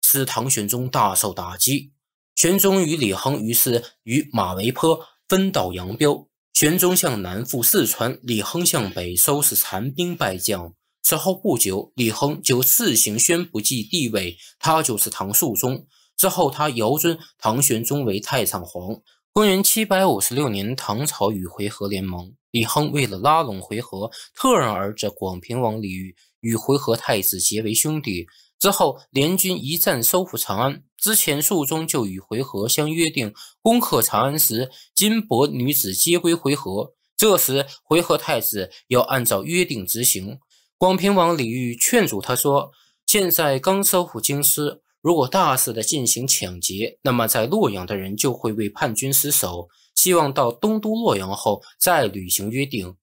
使唐玄宗大受打击。玄宗与李亨于是与马嵬坡分道扬镳，玄宗向南赴四川，李亨向北收拾残兵败将。此后不久，李亨就自行宣布继帝位，他就是唐肃宗。之后，他遥尊唐玄宗为太上皇。公元七百五十六年，唐朝与回纥联盟，李亨为了拉拢回纥，特让儿子广平王李煜与回纥太子结为兄弟。之后，联军一战收复长安。之前，肃宗就与回纥相约定，攻克长安时，金帛女子皆归回纥。这时，回纥太子要按照约定执行。广平王李玉劝阻他说：“现在刚收复京师，如果大肆的进行抢劫，那么在洛阳的人就会为叛军失守。希望到东都洛阳后再履行约定。”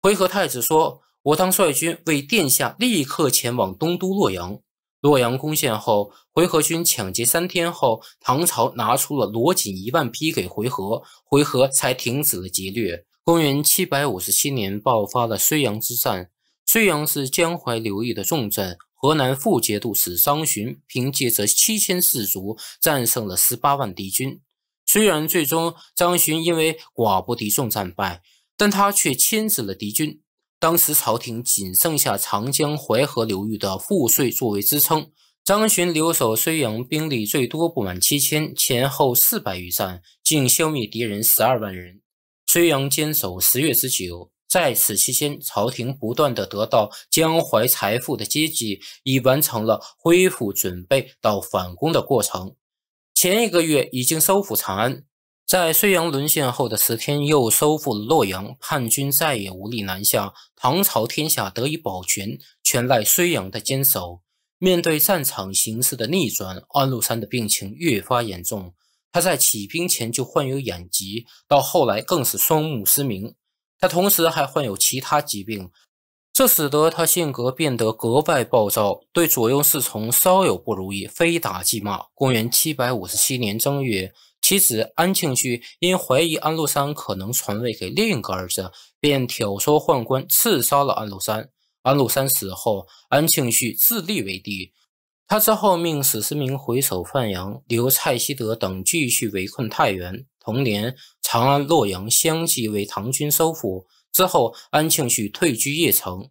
回纥太子说：“我当率军为殿下立刻前往东都洛阳。洛阳攻陷后，回纥军抢劫三天后，唐朝拿出了罗锦一万匹给回纥，回纥才停止了劫掠。公元七百五十七年，爆发了睢阳之战。”睢阳是江淮流域的重镇，河南副节度使张巡凭借着七千士卒战胜了十八万敌军。虽然最终张巡因为寡不敌众战败，但他却牵制了敌军。当时朝廷仅剩下长江淮河流域的赋税作为支撑，张巡留守睢阳，兵力最多不满七千，前后四百余战，竟消灭敌人十二万人。睢阳坚守十月之久。在此期间，朝廷不断的得到江淮财富的接济，已完成了恢复准备到反攻的过程。前一个月已经收复长安，在睢阳沦陷后的十天又收复了洛阳，叛军再也无力南下，唐朝天下得以保全，全赖睢阳的坚守。面对战场形势的逆转，安禄山的病情越发严重，他在起兵前就患有眼疾，到后来更是双目失明。他同时还患有其他疾病，这使得他性格变得格外暴躁，对左右侍从稍有不如意，非打即骂。公元七百五十七年正月，其子安庆绪因怀疑安禄山可能传位给另一个儿子，便挑唆宦官刺杀了安禄山。安禄山死后，安庆绪自立为帝，他之后命史思明回守范阳，留蔡希德等继续围困太原。同年。长安、洛阳相继为唐军收复之后，安庆绪退居邺城，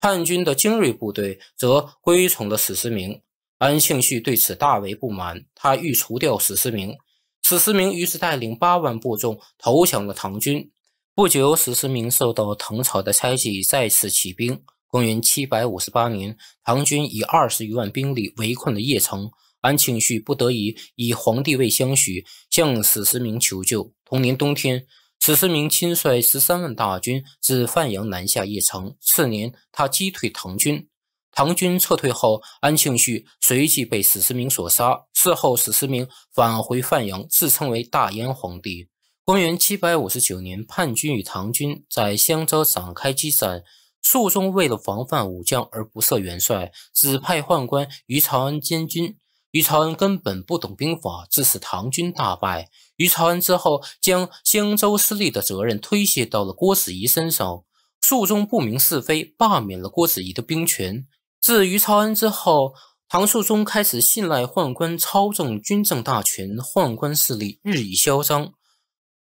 叛军的精锐部队则归从了史思明。安庆绪对此大为不满，他欲除掉史思明。史思明于是带领八万部众投降了唐军。不久，史思明受到唐朝的猜忌，再次起兵。公元七百五十八年，唐军以二十余万兵力围困了邺城，安庆绪不得已以皇帝位相许，向史思明求救。同年冬天，史思明亲率十三万大军自范阳南下邺城。次年，他击退唐军，唐军撤退后，安庆绪随即被史思明所杀。事后，史思明返回范阳，自称为大燕皇帝。公元七百五十九年，叛军与唐军在襄州展开激战。肃宗为了防范武将而不设元帅，只派宦官于长安监军。于朝恩根本不懂兵法，致使唐军大败。于朝恩之后，将襄州失利的责任推卸到了郭子仪身上。肃宗不明是非，罢免了郭子仪的兵权。自于朝恩之后，唐肃宗开始信赖宦官，操纵军政大权，宦官势力日益嚣张。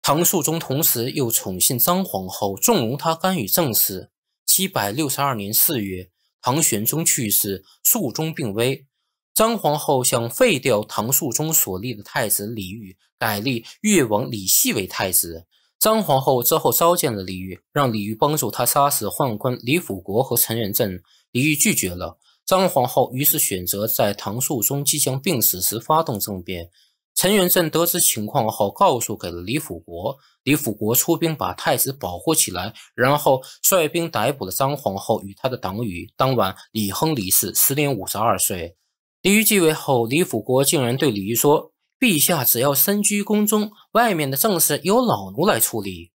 唐肃宗同时又宠信张皇后，纵容他干预政事。七百六十二年四月，唐玄宗去世，肃宗病危。张皇后想废掉唐肃宗所立的太子李煜，改立越王李系为太子。张皇后之后召见了李煜，让李煜帮助他杀死宦官李辅国和陈元振。李煜拒绝了。张皇后于是选择在唐肃宗即将病死时发动政变。陈元振得知情况后，告诉给了李辅国。李辅国出兵把太子保护起来，然后率兵逮捕了张皇后与她的党羽。当晚，李亨离世，时年五十二岁。李煜继位后，李辅国竟然对李煜说：“陛下只要身居宫中，外面的政事由老奴来处理。”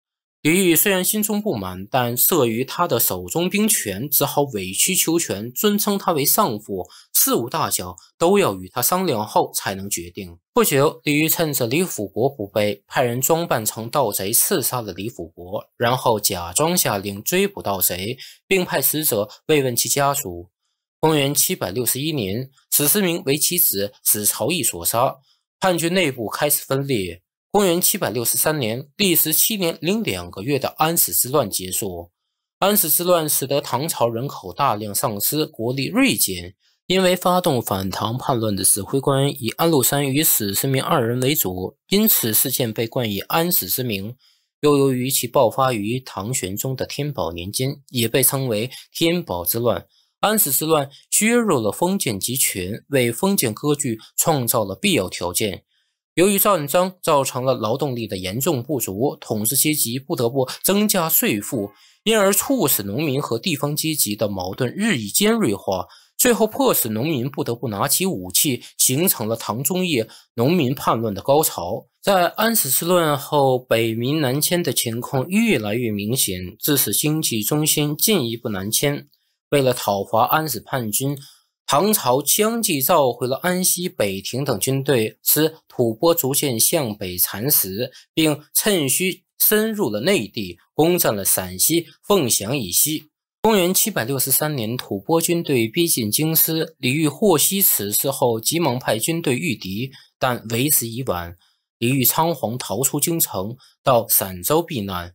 李煜虽然心中不满，但慑于他的手中兵权，只好委曲求全，尊称他为上父，事务大小都要与他商量后才能决定。不久，李煜趁着李辅国不备，派人装扮成盗贼刺杀了李辅国，然后假装下令追捕盗贼，并派使者慰问其家属。公元七百六十一年，史思明为其子史朝义所杀，叛军内部开始分裂。公元七百六十三年，历时七年零两个月的安史之乱结束。安史之乱使得唐朝人口大量丧失，国力锐减。因为发动反唐叛乱的指挥官以安禄山与史思明二人为主，因此事件被冠以“安史之名”。又由于其爆发于唐玄宗的天宝年间，也被称为“天宝之乱”。安史之乱削弱了封建集权，为封建割据创造了必要条件。由于战争造成了劳动力的严重不足，统治阶级不得不增加税负，因而促使农民和地方阶级的矛盾日益尖锐化，最后迫使农民不得不拿起武器，形成了唐中叶农民叛乱的高潮。在安史之乱后，北民南迁的情况越来越明显，致使经济中心进一步南迁。为了讨伐安史叛军，唐朝相继召回了安西北庭等军队，使吐蕃逐渐向北蚕食，并趁虚深入了内地，攻占了陕西凤翔以西。公元763年，吐蕃军队逼近京师，李玉获悉此事后，急忙派军队御敌，但为时已晚，李玉仓皇逃出京城，到陕州避难。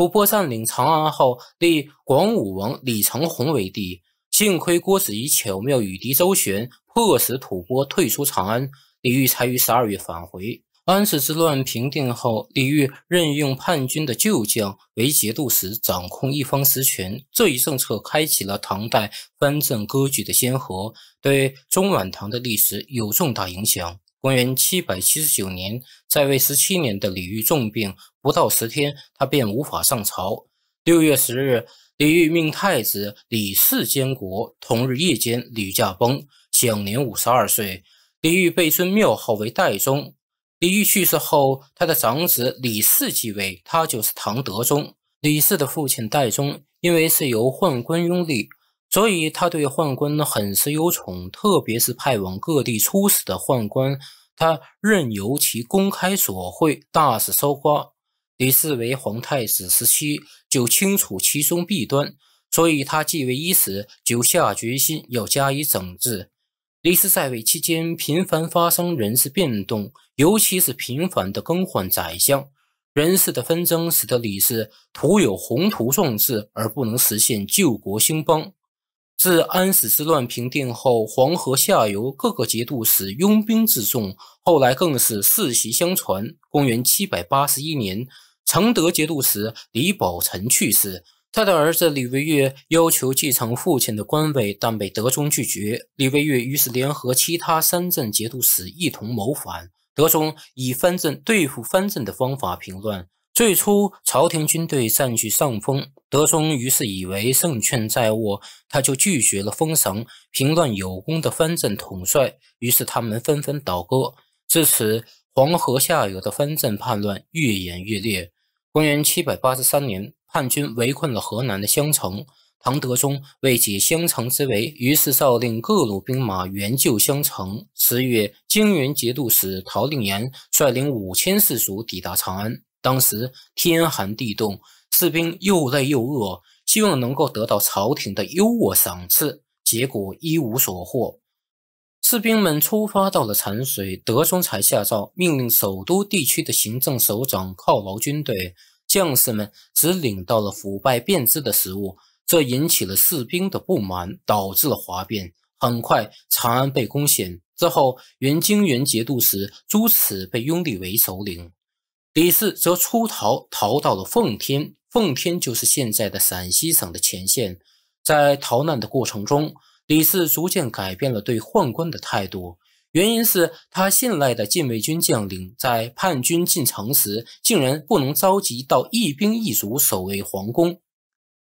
吐蕃占领长安后，立广武王李承宏为帝。幸亏郭子仪巧妙与敌周旋，迫使吐蕃退出长安，李煜才于十二月返回。安史之乱平定后，李煜任用叛军的旧将为节度使，掌控一方实权。这一政策开启了唐代藩镇割据的先河，对中晚唐的历史有重大影响。公元七百七十九年，在位十七年的李煜重病，不到十天，他便无法上朝。六月十日，李煜命太子李嗣监国。同日夜间，李驾崩，享年五十二岁。李煜被尊庙号为代宗。李煜去世后，他的长子李嗣继位，他就是唐德宗。李嗣的父亲代宗，因为是由宦官拥立。所以他对宦官很是忧宠，特别是派往各地出使的宦官，他任由其公开索贿、大肆搜刮。李四为皇太子时期就清楚其中弊端，所以他继位伊始就下决心要加以整治。李四在位期间频繁发生人事变动，尤其是频繁的更换宰相，人事的纷争使得李世徒有宏图壮志而不能实现救国兴邦。自安史之乱平定后，黄河下游各个节度使拥兵自重，后来更是世袭相传。公元七百八十一年，承德节度使李宝臣去世，他的儿子李惟岳要求继承父亲的官位，但被德宗拒绝。李惟岳于是联合其他三镇节度使一同谋反，德宗以藩镇对付藩镇的方法平乱，最初朝廷军队占据上风。德宗于是以为胜券在握，他就拒绝了封赏平乱有功的藩镇统帅。于是他们纷纷倒戈，至此黄河下游的藩镇叛乱越演越烈。公元七百八十三年，叛军围困了河南的襄城，唐德宗为解襄城之围，于是诏令各路兵马援救襄城。十月，泾元节度使陶令言率领五千士卒抵达长安。当时天寒地冻。士兵又累又饿，希望能够得到朝廷的优渥赏赐，结果一无所获。士兵们出发到了浐水，德宗才下诏命令首都地区的行政首长犒劳军队，将士们只领到了腐败变质的食物，这引起了士兵的不满，导致了哗变。很快，长安被攻陷之后，原泾原节度使朱慈被拥立为首领，李氏则出逃，逃到了奉天。奉天就是现在的陕西省的前线。在逃难的过程中，李四逐渐改变了对宦官的态度。原因是他信赖的禁卫军将领在叛军进城时，竟然不能召集到一兵一卒守卫皇宫。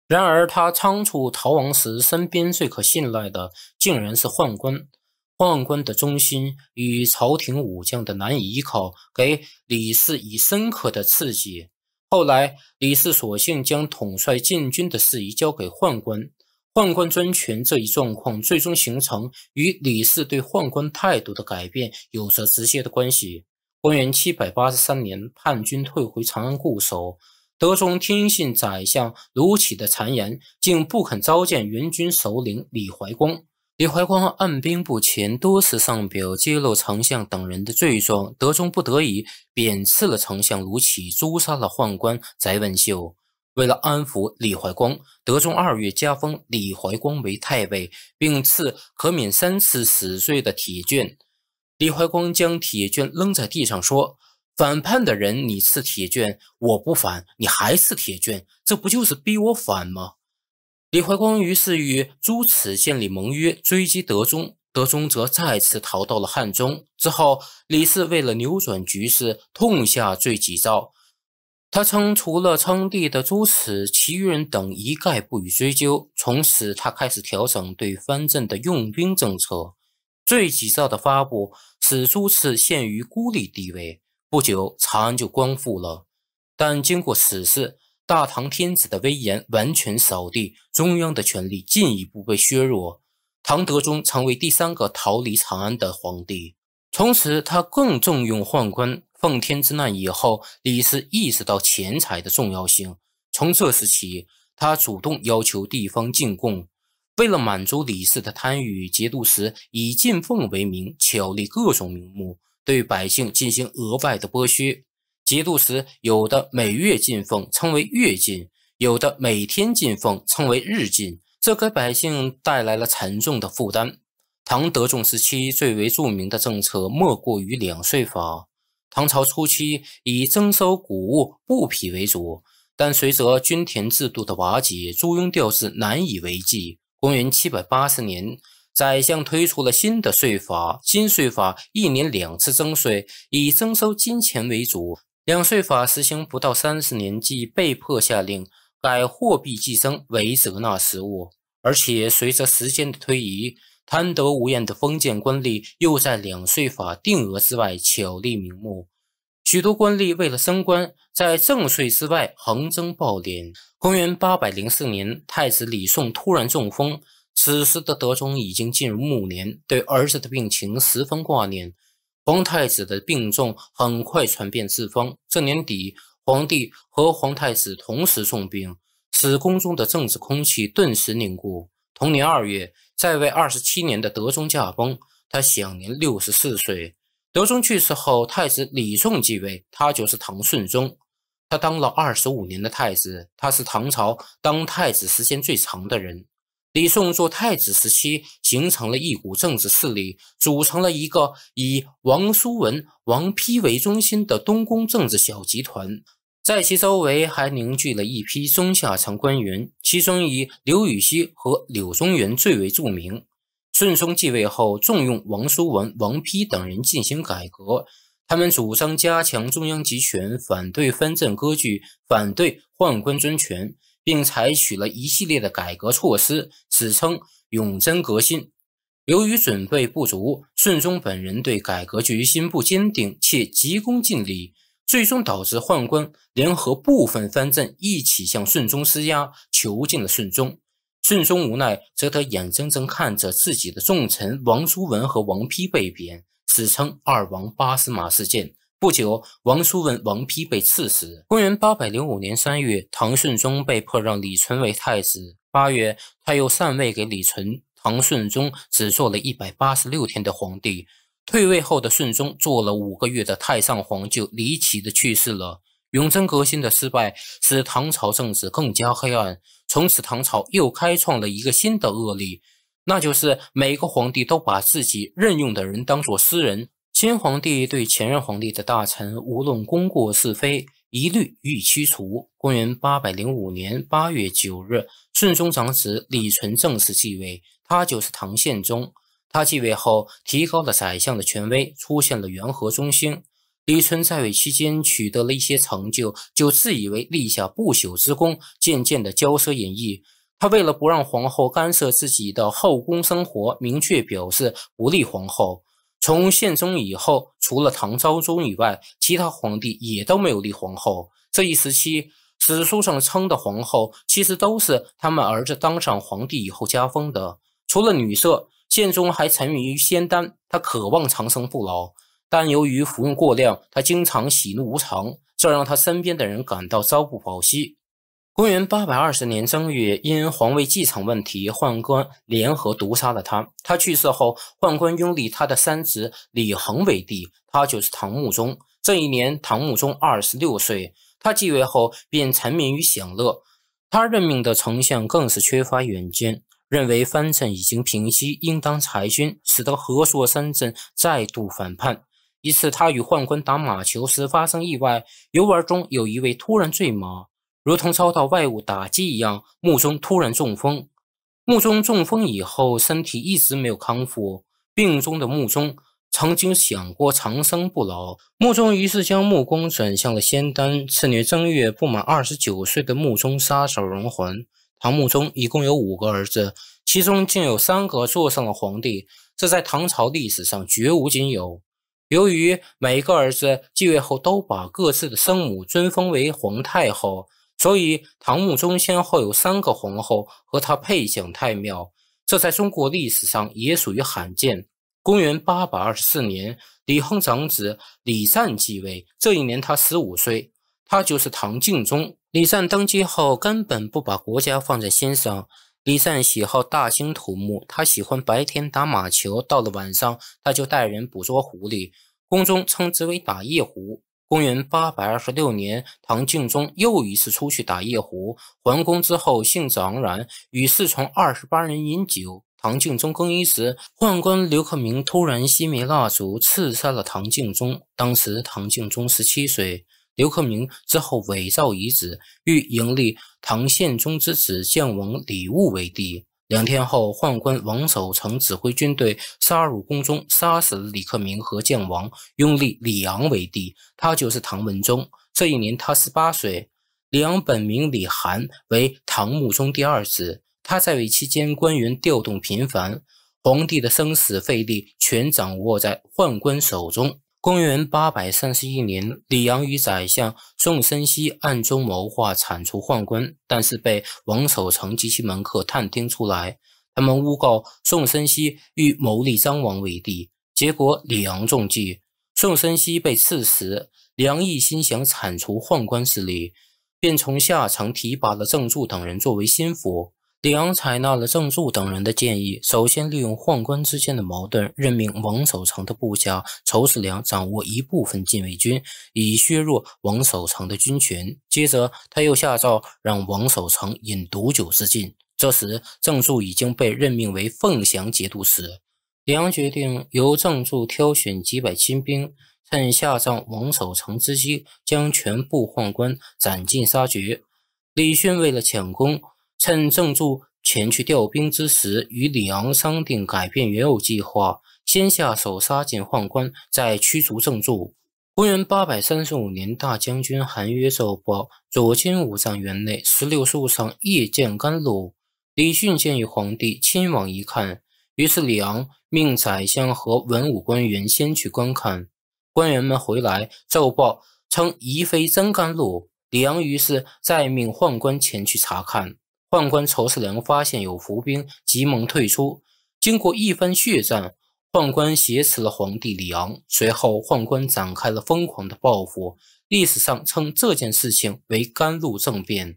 然而，他仓促逃亡时，身边最可信赖的竟然是宦官。宦官的忠心与朝廷武将的难以依靠，给李四以深刻的刺激。后来，李斯索性将统帅禁军的事宜交给宦官，宦官专权这一状况最终形成，与李斯对宦官态度的改变有着直接的关系。公元七百八十三年，叛军退回长安固守，德宗听信宰相卢杞的谗言，竟不肯召见援军首领李怀光。李怀光按兵不前，多次上表揭露丞相等人的罪状，德宗不得已贬斥了丞相卢杞，诛杀了宦官翟文秀。为了安抚李怀光，德宗二月加封李怀光为太尉，并赐可免三次死罪的铁券。李怀光将铁券扔在地上，说：“反叛的人，你赐铁券，我不反，你还赐铁券，这不就是逼我反吗？”李怀光于是与朱泚建立盟约，追击德宗，德宗则再次逃到了汉中。之后，李氏为了扭转局势，痛下罪己诏，他称除了称帝的朱泚，其余人等一概不予追究。从此，他开始调整对藩镇的用兵政策。罪己诏的发布使朱泚陷于孤立地位。不久，长安就光复了。但经过此事，大唐天子的威严完全扫地，中央的权力进一步被削弱。唐德宗成为第三个逃离长安的皇帝。从此，他更重用宦官。奉天之难以后，李斯意识到钱财的重要性。从这时起，他主动要求地方进贡。为了满足李氏的贪欲，节度使以进奉为名，巧立各种名目，对百姓进行额外的剥削。节度使有的每月进奉，称为月进；有的每天进奉，称为日进。这给百姓带来了沉重的负担。唐德宗时期最为著名的政策莫过于两税法。唐朝初期以征收谷物、布匹为主，但随着均田制度的瓦解，租庸调制难以为继。公元七百八十年，宰相推出了新的税法——金税法，一年两次征税，以征收金钱为主。两税法实行不到三十年，即被迫下令改货币计征为折纳实物，而且随着时间的推移，贪得无厌的封建官吏又在两税法定额之外巧立名目。许多官吏为了升官，在正税之外横征暴敛。公元八百零四年，太子李诵突然中风，此时的德宗已经进入暮年，对儿子的病情十分挂念。皇太子的病重很快传遍四方。这年底，皇帝和皇太子同时重病，此宫中的政治空气顿时凝固。同年二月，在位二十七年的德宗驾崩，他享年六十四岁。德宗去世后，太子李诵继位，他就是唐顺宗。他当了二十五年的太子，他是唐朝当太子时间最长的人。李诵做太子时期，形成了一股政治势力，组成了一个以王叔文、王丕为中心的东宫政治小集团，在其周围还凝聚了一批中下层官员，其中以刘禹锡和柳宗元最为著名。顺宗继位后，重用王叔文、王丕等人进行改革，他们主张加强中央集权，反对藩镇割据，反对宦官专权。并采取了一系列的改革措施，史称“永贞革新”。由于准备不足，顺宗本人对改革决心不坚定且急功近利，最终导致宦官联合部分藩镇一起向顺宗施压，囚禁了顺宗。顺宗无奈，则得眼睁睁看着自己的重臣王叔文和王丕被贬，史称“二王八司马事件”。不久，王叔文、王丕被赐死。公元八百零五年三月，唐顺宗被迫让李纯为太子。八月，他又禅位给李纯。唐顺宗只做了一百八十六天的皇帝，退位后的顺宗做了五个月的太上皇，就离奇的去世了。永贞革新的失败，使唐朝政治更加黑暗。从此，唐朝又开创了一个新的恶例，那就是每个皇帝都把自己任用的人当做私人。新皇帝对前任皇帝的大臣，无论功过是非，一律予以驱除。公元八百零五年八月九日，顺宗长子李纯正式继位，他就是唐宪宗。他继位后，提高了宰相的权威，出现了元和中兴。李纯在位期间取得了一些成就，就自以为立下不朽之功，渐渐的骄奢淫逸。他为了不让皇后干涉自己的后宫生活，明确表示不立皇后。从宪宗以后，除了唐昭宗以外，其他皇帝也都没有立皇后。这一时期，史书上称的皇后，其实都是他们儿子当上皇帝以后加封的。除了女色，宪宗还沉迷于仙丹，他渴望长生不老，但由于服用过量，他经常喜怒无常，这让他身边的人感到朝不保夕。公元八百二十年正月，因皇位继承问题，宦官联合毒杀了他。他去世后，宦官拥立他的三子李恒为帝，他就是唐穆宗。这一年，唐穆宗二十六岁。他继位后便沉迷于享乐，他任命的丞相更是缺乏远见，认为藩镇已经平息，应当裁军，使得河朔三镇再度反叛。一次，他与宦官打马球时发生意外，游玩中有一位突然坠马。如同遭到外物打击一样，穆宗突然中风。穆宗中风以后，身体一直没有康复。病中的穆宗曾经想过长生不老，穆宗于是将目光转向了仙丹。次年正月不满二十九岁的穆宗杀手人寰。唐穆宗一共有五个儿子，其中竟有三个坐上了皇帝，这在唐朝历史上绝无仅有。由于每个儿子继位后都把各自的生母尊封为皇太后。所以，唐穆宗先后有三个皇后和他配享太庙，这在中国历史上也属于罕见。公元八百二十四年，李亨长子李湛继位，这一年他十五岁，他就是唐敬宗。李湛登基后，根本不把国家放在心上。李湛喜好大兴土木，他喜欢白天打马球，到了晚上，他就带人捕捉狐狸，宫中称之为打夜狐。公元八百二十六年，唐敬宗又一次出去打夜壶，还宫之后兴致盎然，与侍从二十八人饮酒。唐敬宗更衣时，宦官刘克明突然熄灭蜡烛，刺杀了唐敬宗。当时唐敬宗十七岁。刘克明之后伪造遗旨，欲迎立唐宪宗之子建王李悟为帝。两天后，宦官王守澄指挥军队杀入宫中，杀死了李克明和建王，拥立李昂为帝，他就是唐文宗。这一年他十八岁。李昂本名李涵，为唐穆宗第二子。他在位期间，官员调动频繁，皇帝的生死废立全掌握在宦官手中。公元八百三十一年，李昂与宰相宋申锡暗中谋划铲除宦官，但是被王守成及其门客探听出来。他们诬告宋申锡欲谋立张王为帝，结果李昂中计，宋申锡被赐死。李阳一心想铲除宦官势力，便从下层提拔了郑注等人作为心腹。李昂采纳了郑注等人的建议，首先利用宦官之间的矛盾，任命王守成的部下仇士良掌握一部分禁卫军，以削弱王守成的军权。接着，他又下诏让王守成饮毒酒自尽。这时，郑注已经被任命为凤翔节度使。李昂决定由郑注挑选几百亲兵，趁下葬王守成之机，将全部宦官斩尽杀绝。李迅为了抢功。趁郑注前去调兵之时，与李昂商定改变原有计划，先下手杀尽宦官，再驱逐郑注。公元八百三十五年，大将军韩约奏报：左金五丈园内石榴树上叶见甘露。李训建议皇帝亲往一看。于是李昂命宰相和文武官员先去观看。官员们回来奏报称：疑非真甘露。李昂于是再命宦官前去查看。宦官曹世良发现有伏兵，急忙退出。经过一番血战，宦官挟持了皇帝李昂。随后，宦官展开了疯狂的报复。历史上称这件事情为甘露政变。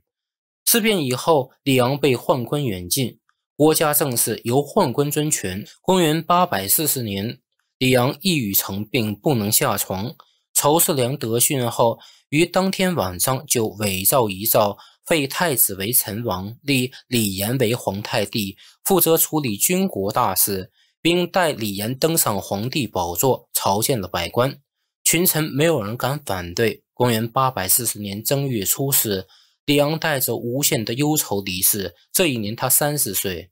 事变以后，李昂被宦官软禁，国家政事由宦官专权。公元八百四十年，李昂一语成病，不能下床。曹世良得讯后，于当天晚上就伪造遗诏。废太子为陈王，立李严为皇太帝，负责处理军国大事，并带李严登上皇帝宝座，朝见了百官，群臣没有人敢反对。公元八百四十年正月初四，李昂带着无限的忧愁离世，这一年他三十岁。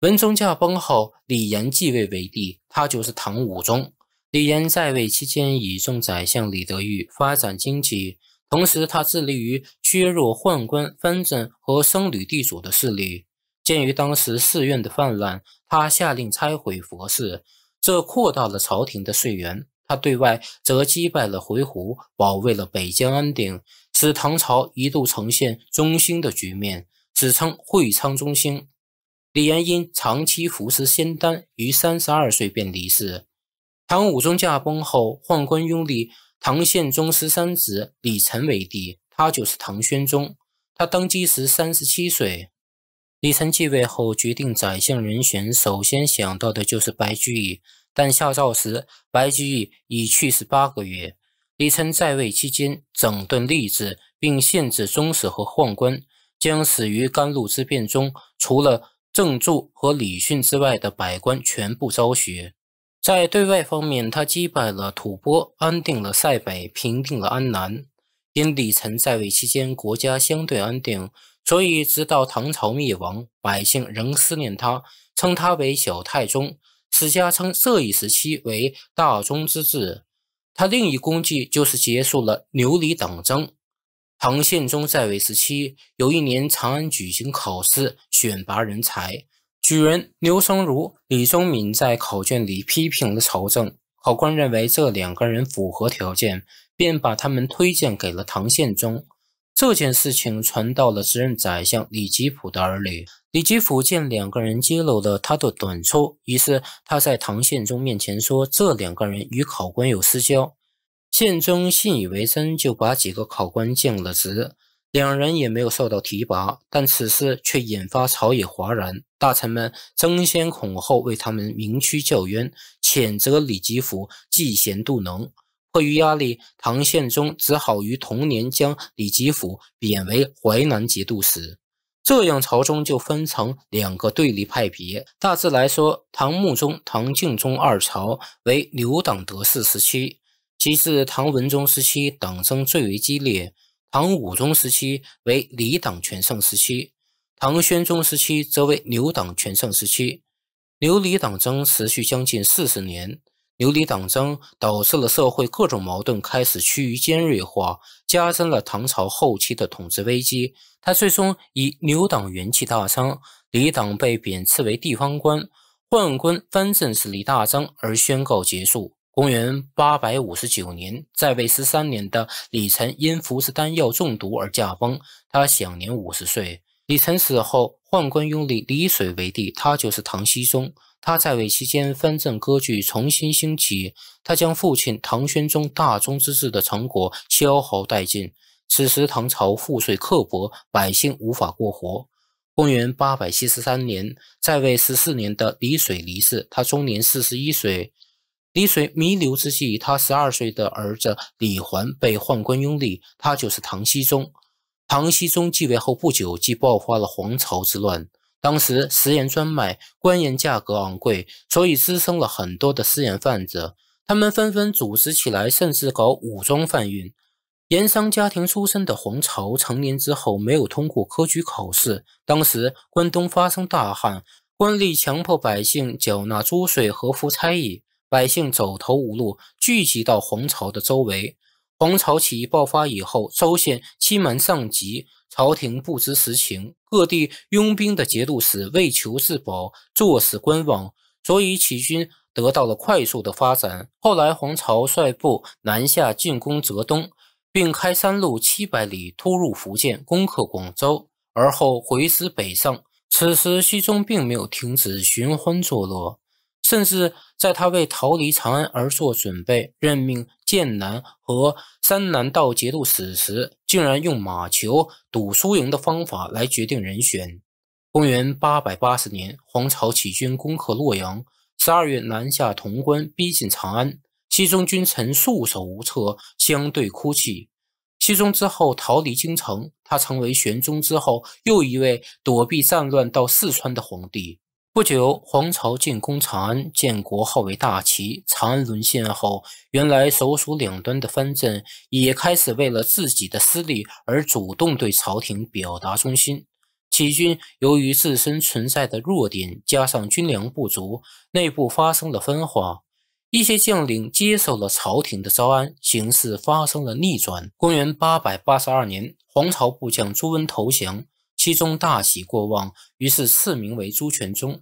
文宗驾崩后，李严继位为帝，他就是唐武宗。李严在位期间，倚重宰相李德裕，发展经济。同时，他致力于削弱宦官、藩镇和僧侣地主的势力。鉴于当时寺院的泛滥，他下令拆毁佛寺，这扩大了朝廷的税源。他对外则击败了回鹘，保卫了北疆安定，使唐朝一度呈现中兴的局面，史称“会昌中兴”。李延因长期服食仙丹，于三十二岁便离世。唐武宗驾崩后，宦官拥立。唐宪宗十三子李忱为帝，他就是唐宣宗。他登基时三十七岁。李忱继位后，决定宰相人选，首先想到的就是白居易。但下诏时，白居易已去世八个月。李忱在位期间整顿吏治，并限制宗室和宦官。将死于甘露之变中，除了郑注和李训之外的百官全部昭雪。在对外方面，他击败了吐蕃，安定了塞北，平定了安南。因李忱在位期间国家相对安定，所以直到唐朝灭亡，百姓仍思念他，称他为小太宗。史家称这一时期为大中之治。他另一功绩就是结束了牛李党争。唐宪宗在位时期，有一年长安举行考试，选拔人才。举人牛僧孺、李宗闵在考卷里批评了朝政，考官认为这两个人符合条件，便把他们推荐给了唐宪宗。这件事情传到了时任宰相李吉甫的耳里，李吉甫见两个人揭露了他的短处，于是他在唐宪宗面前说这两个人与考官有私交，宪宗信以为真，就把几个考官降了职。两人也没有受到提拔，但此事却引发朝野哗然，大臣们争先恐后为他们鸣屈叫冤，谴责李吉甫嫉贤妒能。迫于压力，唐宪宗只好于同年将李吉甫贬为淮南节度使。这样，朝中就分成两个对立派别。大致来说，唐穆宗、唐敬宗二朝为刘党得势时期，其至唐文宗时期，党争最为激烈。唐武宗时期为李党全盛时期，唐宣宗时期则为牛党全盛时期。刘李党争持续将近四十年，刘李党争导致了社会各种矛盾开始趋于尖锐化，加深了唐朝后期的统治危机。他最终以牛党元气大伤，李党被贬斥为地方官，宦官藩镇势力大增而宣告结束。公元八百五十九年，在位十三年的李忱因服食丹药中毒而驾崩，他享年五十岁。李忱死后，宦官拥立李水为帝，他就是唐僖宗。他在位期间，藩镇割据重新兴起，他将父亲唐宣宗大宗之治的成果消耗殆尽。此时，唐朝赋税刻薄，百姓无法过活。公元八百七十三年，在位十四年的李水离世，他终年四十一岁。李水弥留之际，他十二岁的儿子李环被宦官拥立，他就是唐僖宗。唐僖宗继位后不久，即爆发了黄巢之乱。当时食盐专卖，官盐价格昂贵，所以滋生了很多的私盐贩子。他们纷纷组织起来，甚至搞武装贩运。盐商家庭出身的黄巢成年之后，没有通过科举考试。当时关东发生大旱，官吏强迫百姓缴纳租税和服差役。百姓走投无路，聚集到黄巢的周围。黄巢起义爆发以后，周县欺瞒上级，朝廷不知实情，各地拥兵的节度使为求自保，坐视观望，所以起义军得到了快速的发展。后来，黄巢率部南下进攻浙东，并开山路七百里突入福建，攻克广州，而后回师北上。此时，西中并没有停止寻欢作乐。甚至在他为逃离长安而做准备，任命剑南和山南道节度使时，竟然用马球赌输赢的方法来决定人选。公元八百八十年，黄巢起军攻克洛阳，十二月南下潼关，逼近长安。西宗君臣束手无策，相对哭泣。西宗之后逃离京城，他成为玄宗之后又一位躲避战乱到四川的皇帝。不久，黄巢进攻长安，建国号为大齐。长安沦陷后，原来首鼠两端的藩镇也开始为了自己的私利而主动对朝廷表达忠心。齐军由于自身存在的弱点，加上军粮不足，内部发生了分化，一些将领接受了朝廷的招安，形势发生了逆转。公元八百八十二年，黄巢部将朱温投降。其宗大喜过望，于是赐名为朱全忠。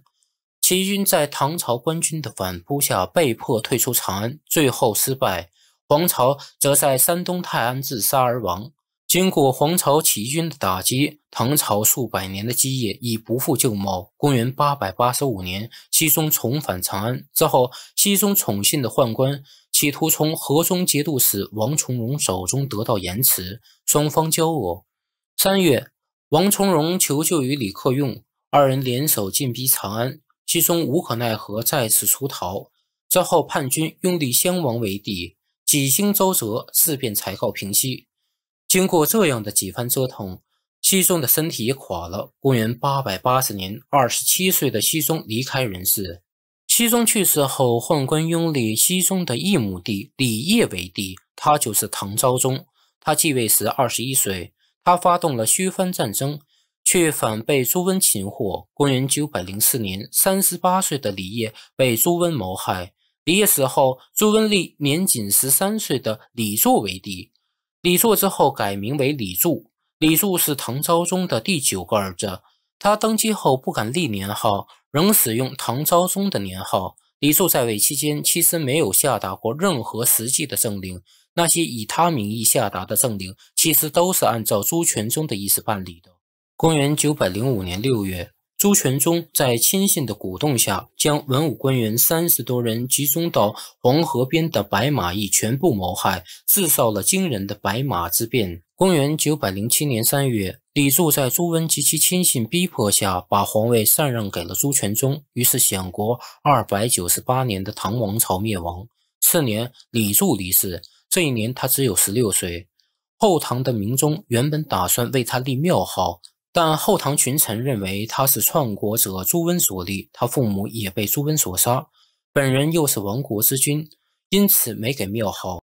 起义军在唐朝官军的反扑下被迫退出长安，最后失败。黄巢则在山东泰安自杀而亡。经过黄巢起义军的打击，唐朝数百年的基业已不复旧貌。公元八百八十五年，西宗重返长安之后，西宗宠信的宦官企图从河中节度使王重荣手中得到盐池，双方交恶。三月。王重荣求救于李克用，二人联手进逼长安。西宗无可奈何，再次出逃。之后，叛军拥立先王为帝，几经周折，事变才告平息。经过这样的几番折腾，西宗的身体也垮了。公元八百八十年，二十七岁的西宗离开人世。西宗去世后，宦官拥立西宗的一母弟李业为帝，他就是唐昭宗。他继位时二十一岁。他发动了削藩战争，却反被朱温擒获。公元九百零四年，三十八岁的李业被朱温谋害。李业死后，朱温立年仅十三岁的李柱为帝。李柱之后改名为李柱。李柱是唐昭宗的第九个儿子。他登基后不敢立年号，仍使用唐昭宗的年号。李柱在位期间，其实没有下达过任何实际的政令。那些以他名义下达的政令，其实都是按照朱全忠的意思办理的。公元九百零五年六月，朱全忠在亲信的鼓动下，将文武官员三十多人集中到黄河边的白马驿，全部谋害，制造了惊人的白马之变。公元九百零七年三月，李柱在朱温及其亲信逼迫下，把皇位禅让给了朱全忠，于是显国二百九十八年的唐王朝灭亡。次年，李柱离世。这一年他只有十六岁。后唐的明宗原本打算为他立庙号，但后唐群臣认为他是篡国者朱温所立，他父母也被朱温所杀，本人又是亡国之君，因此没给庙号。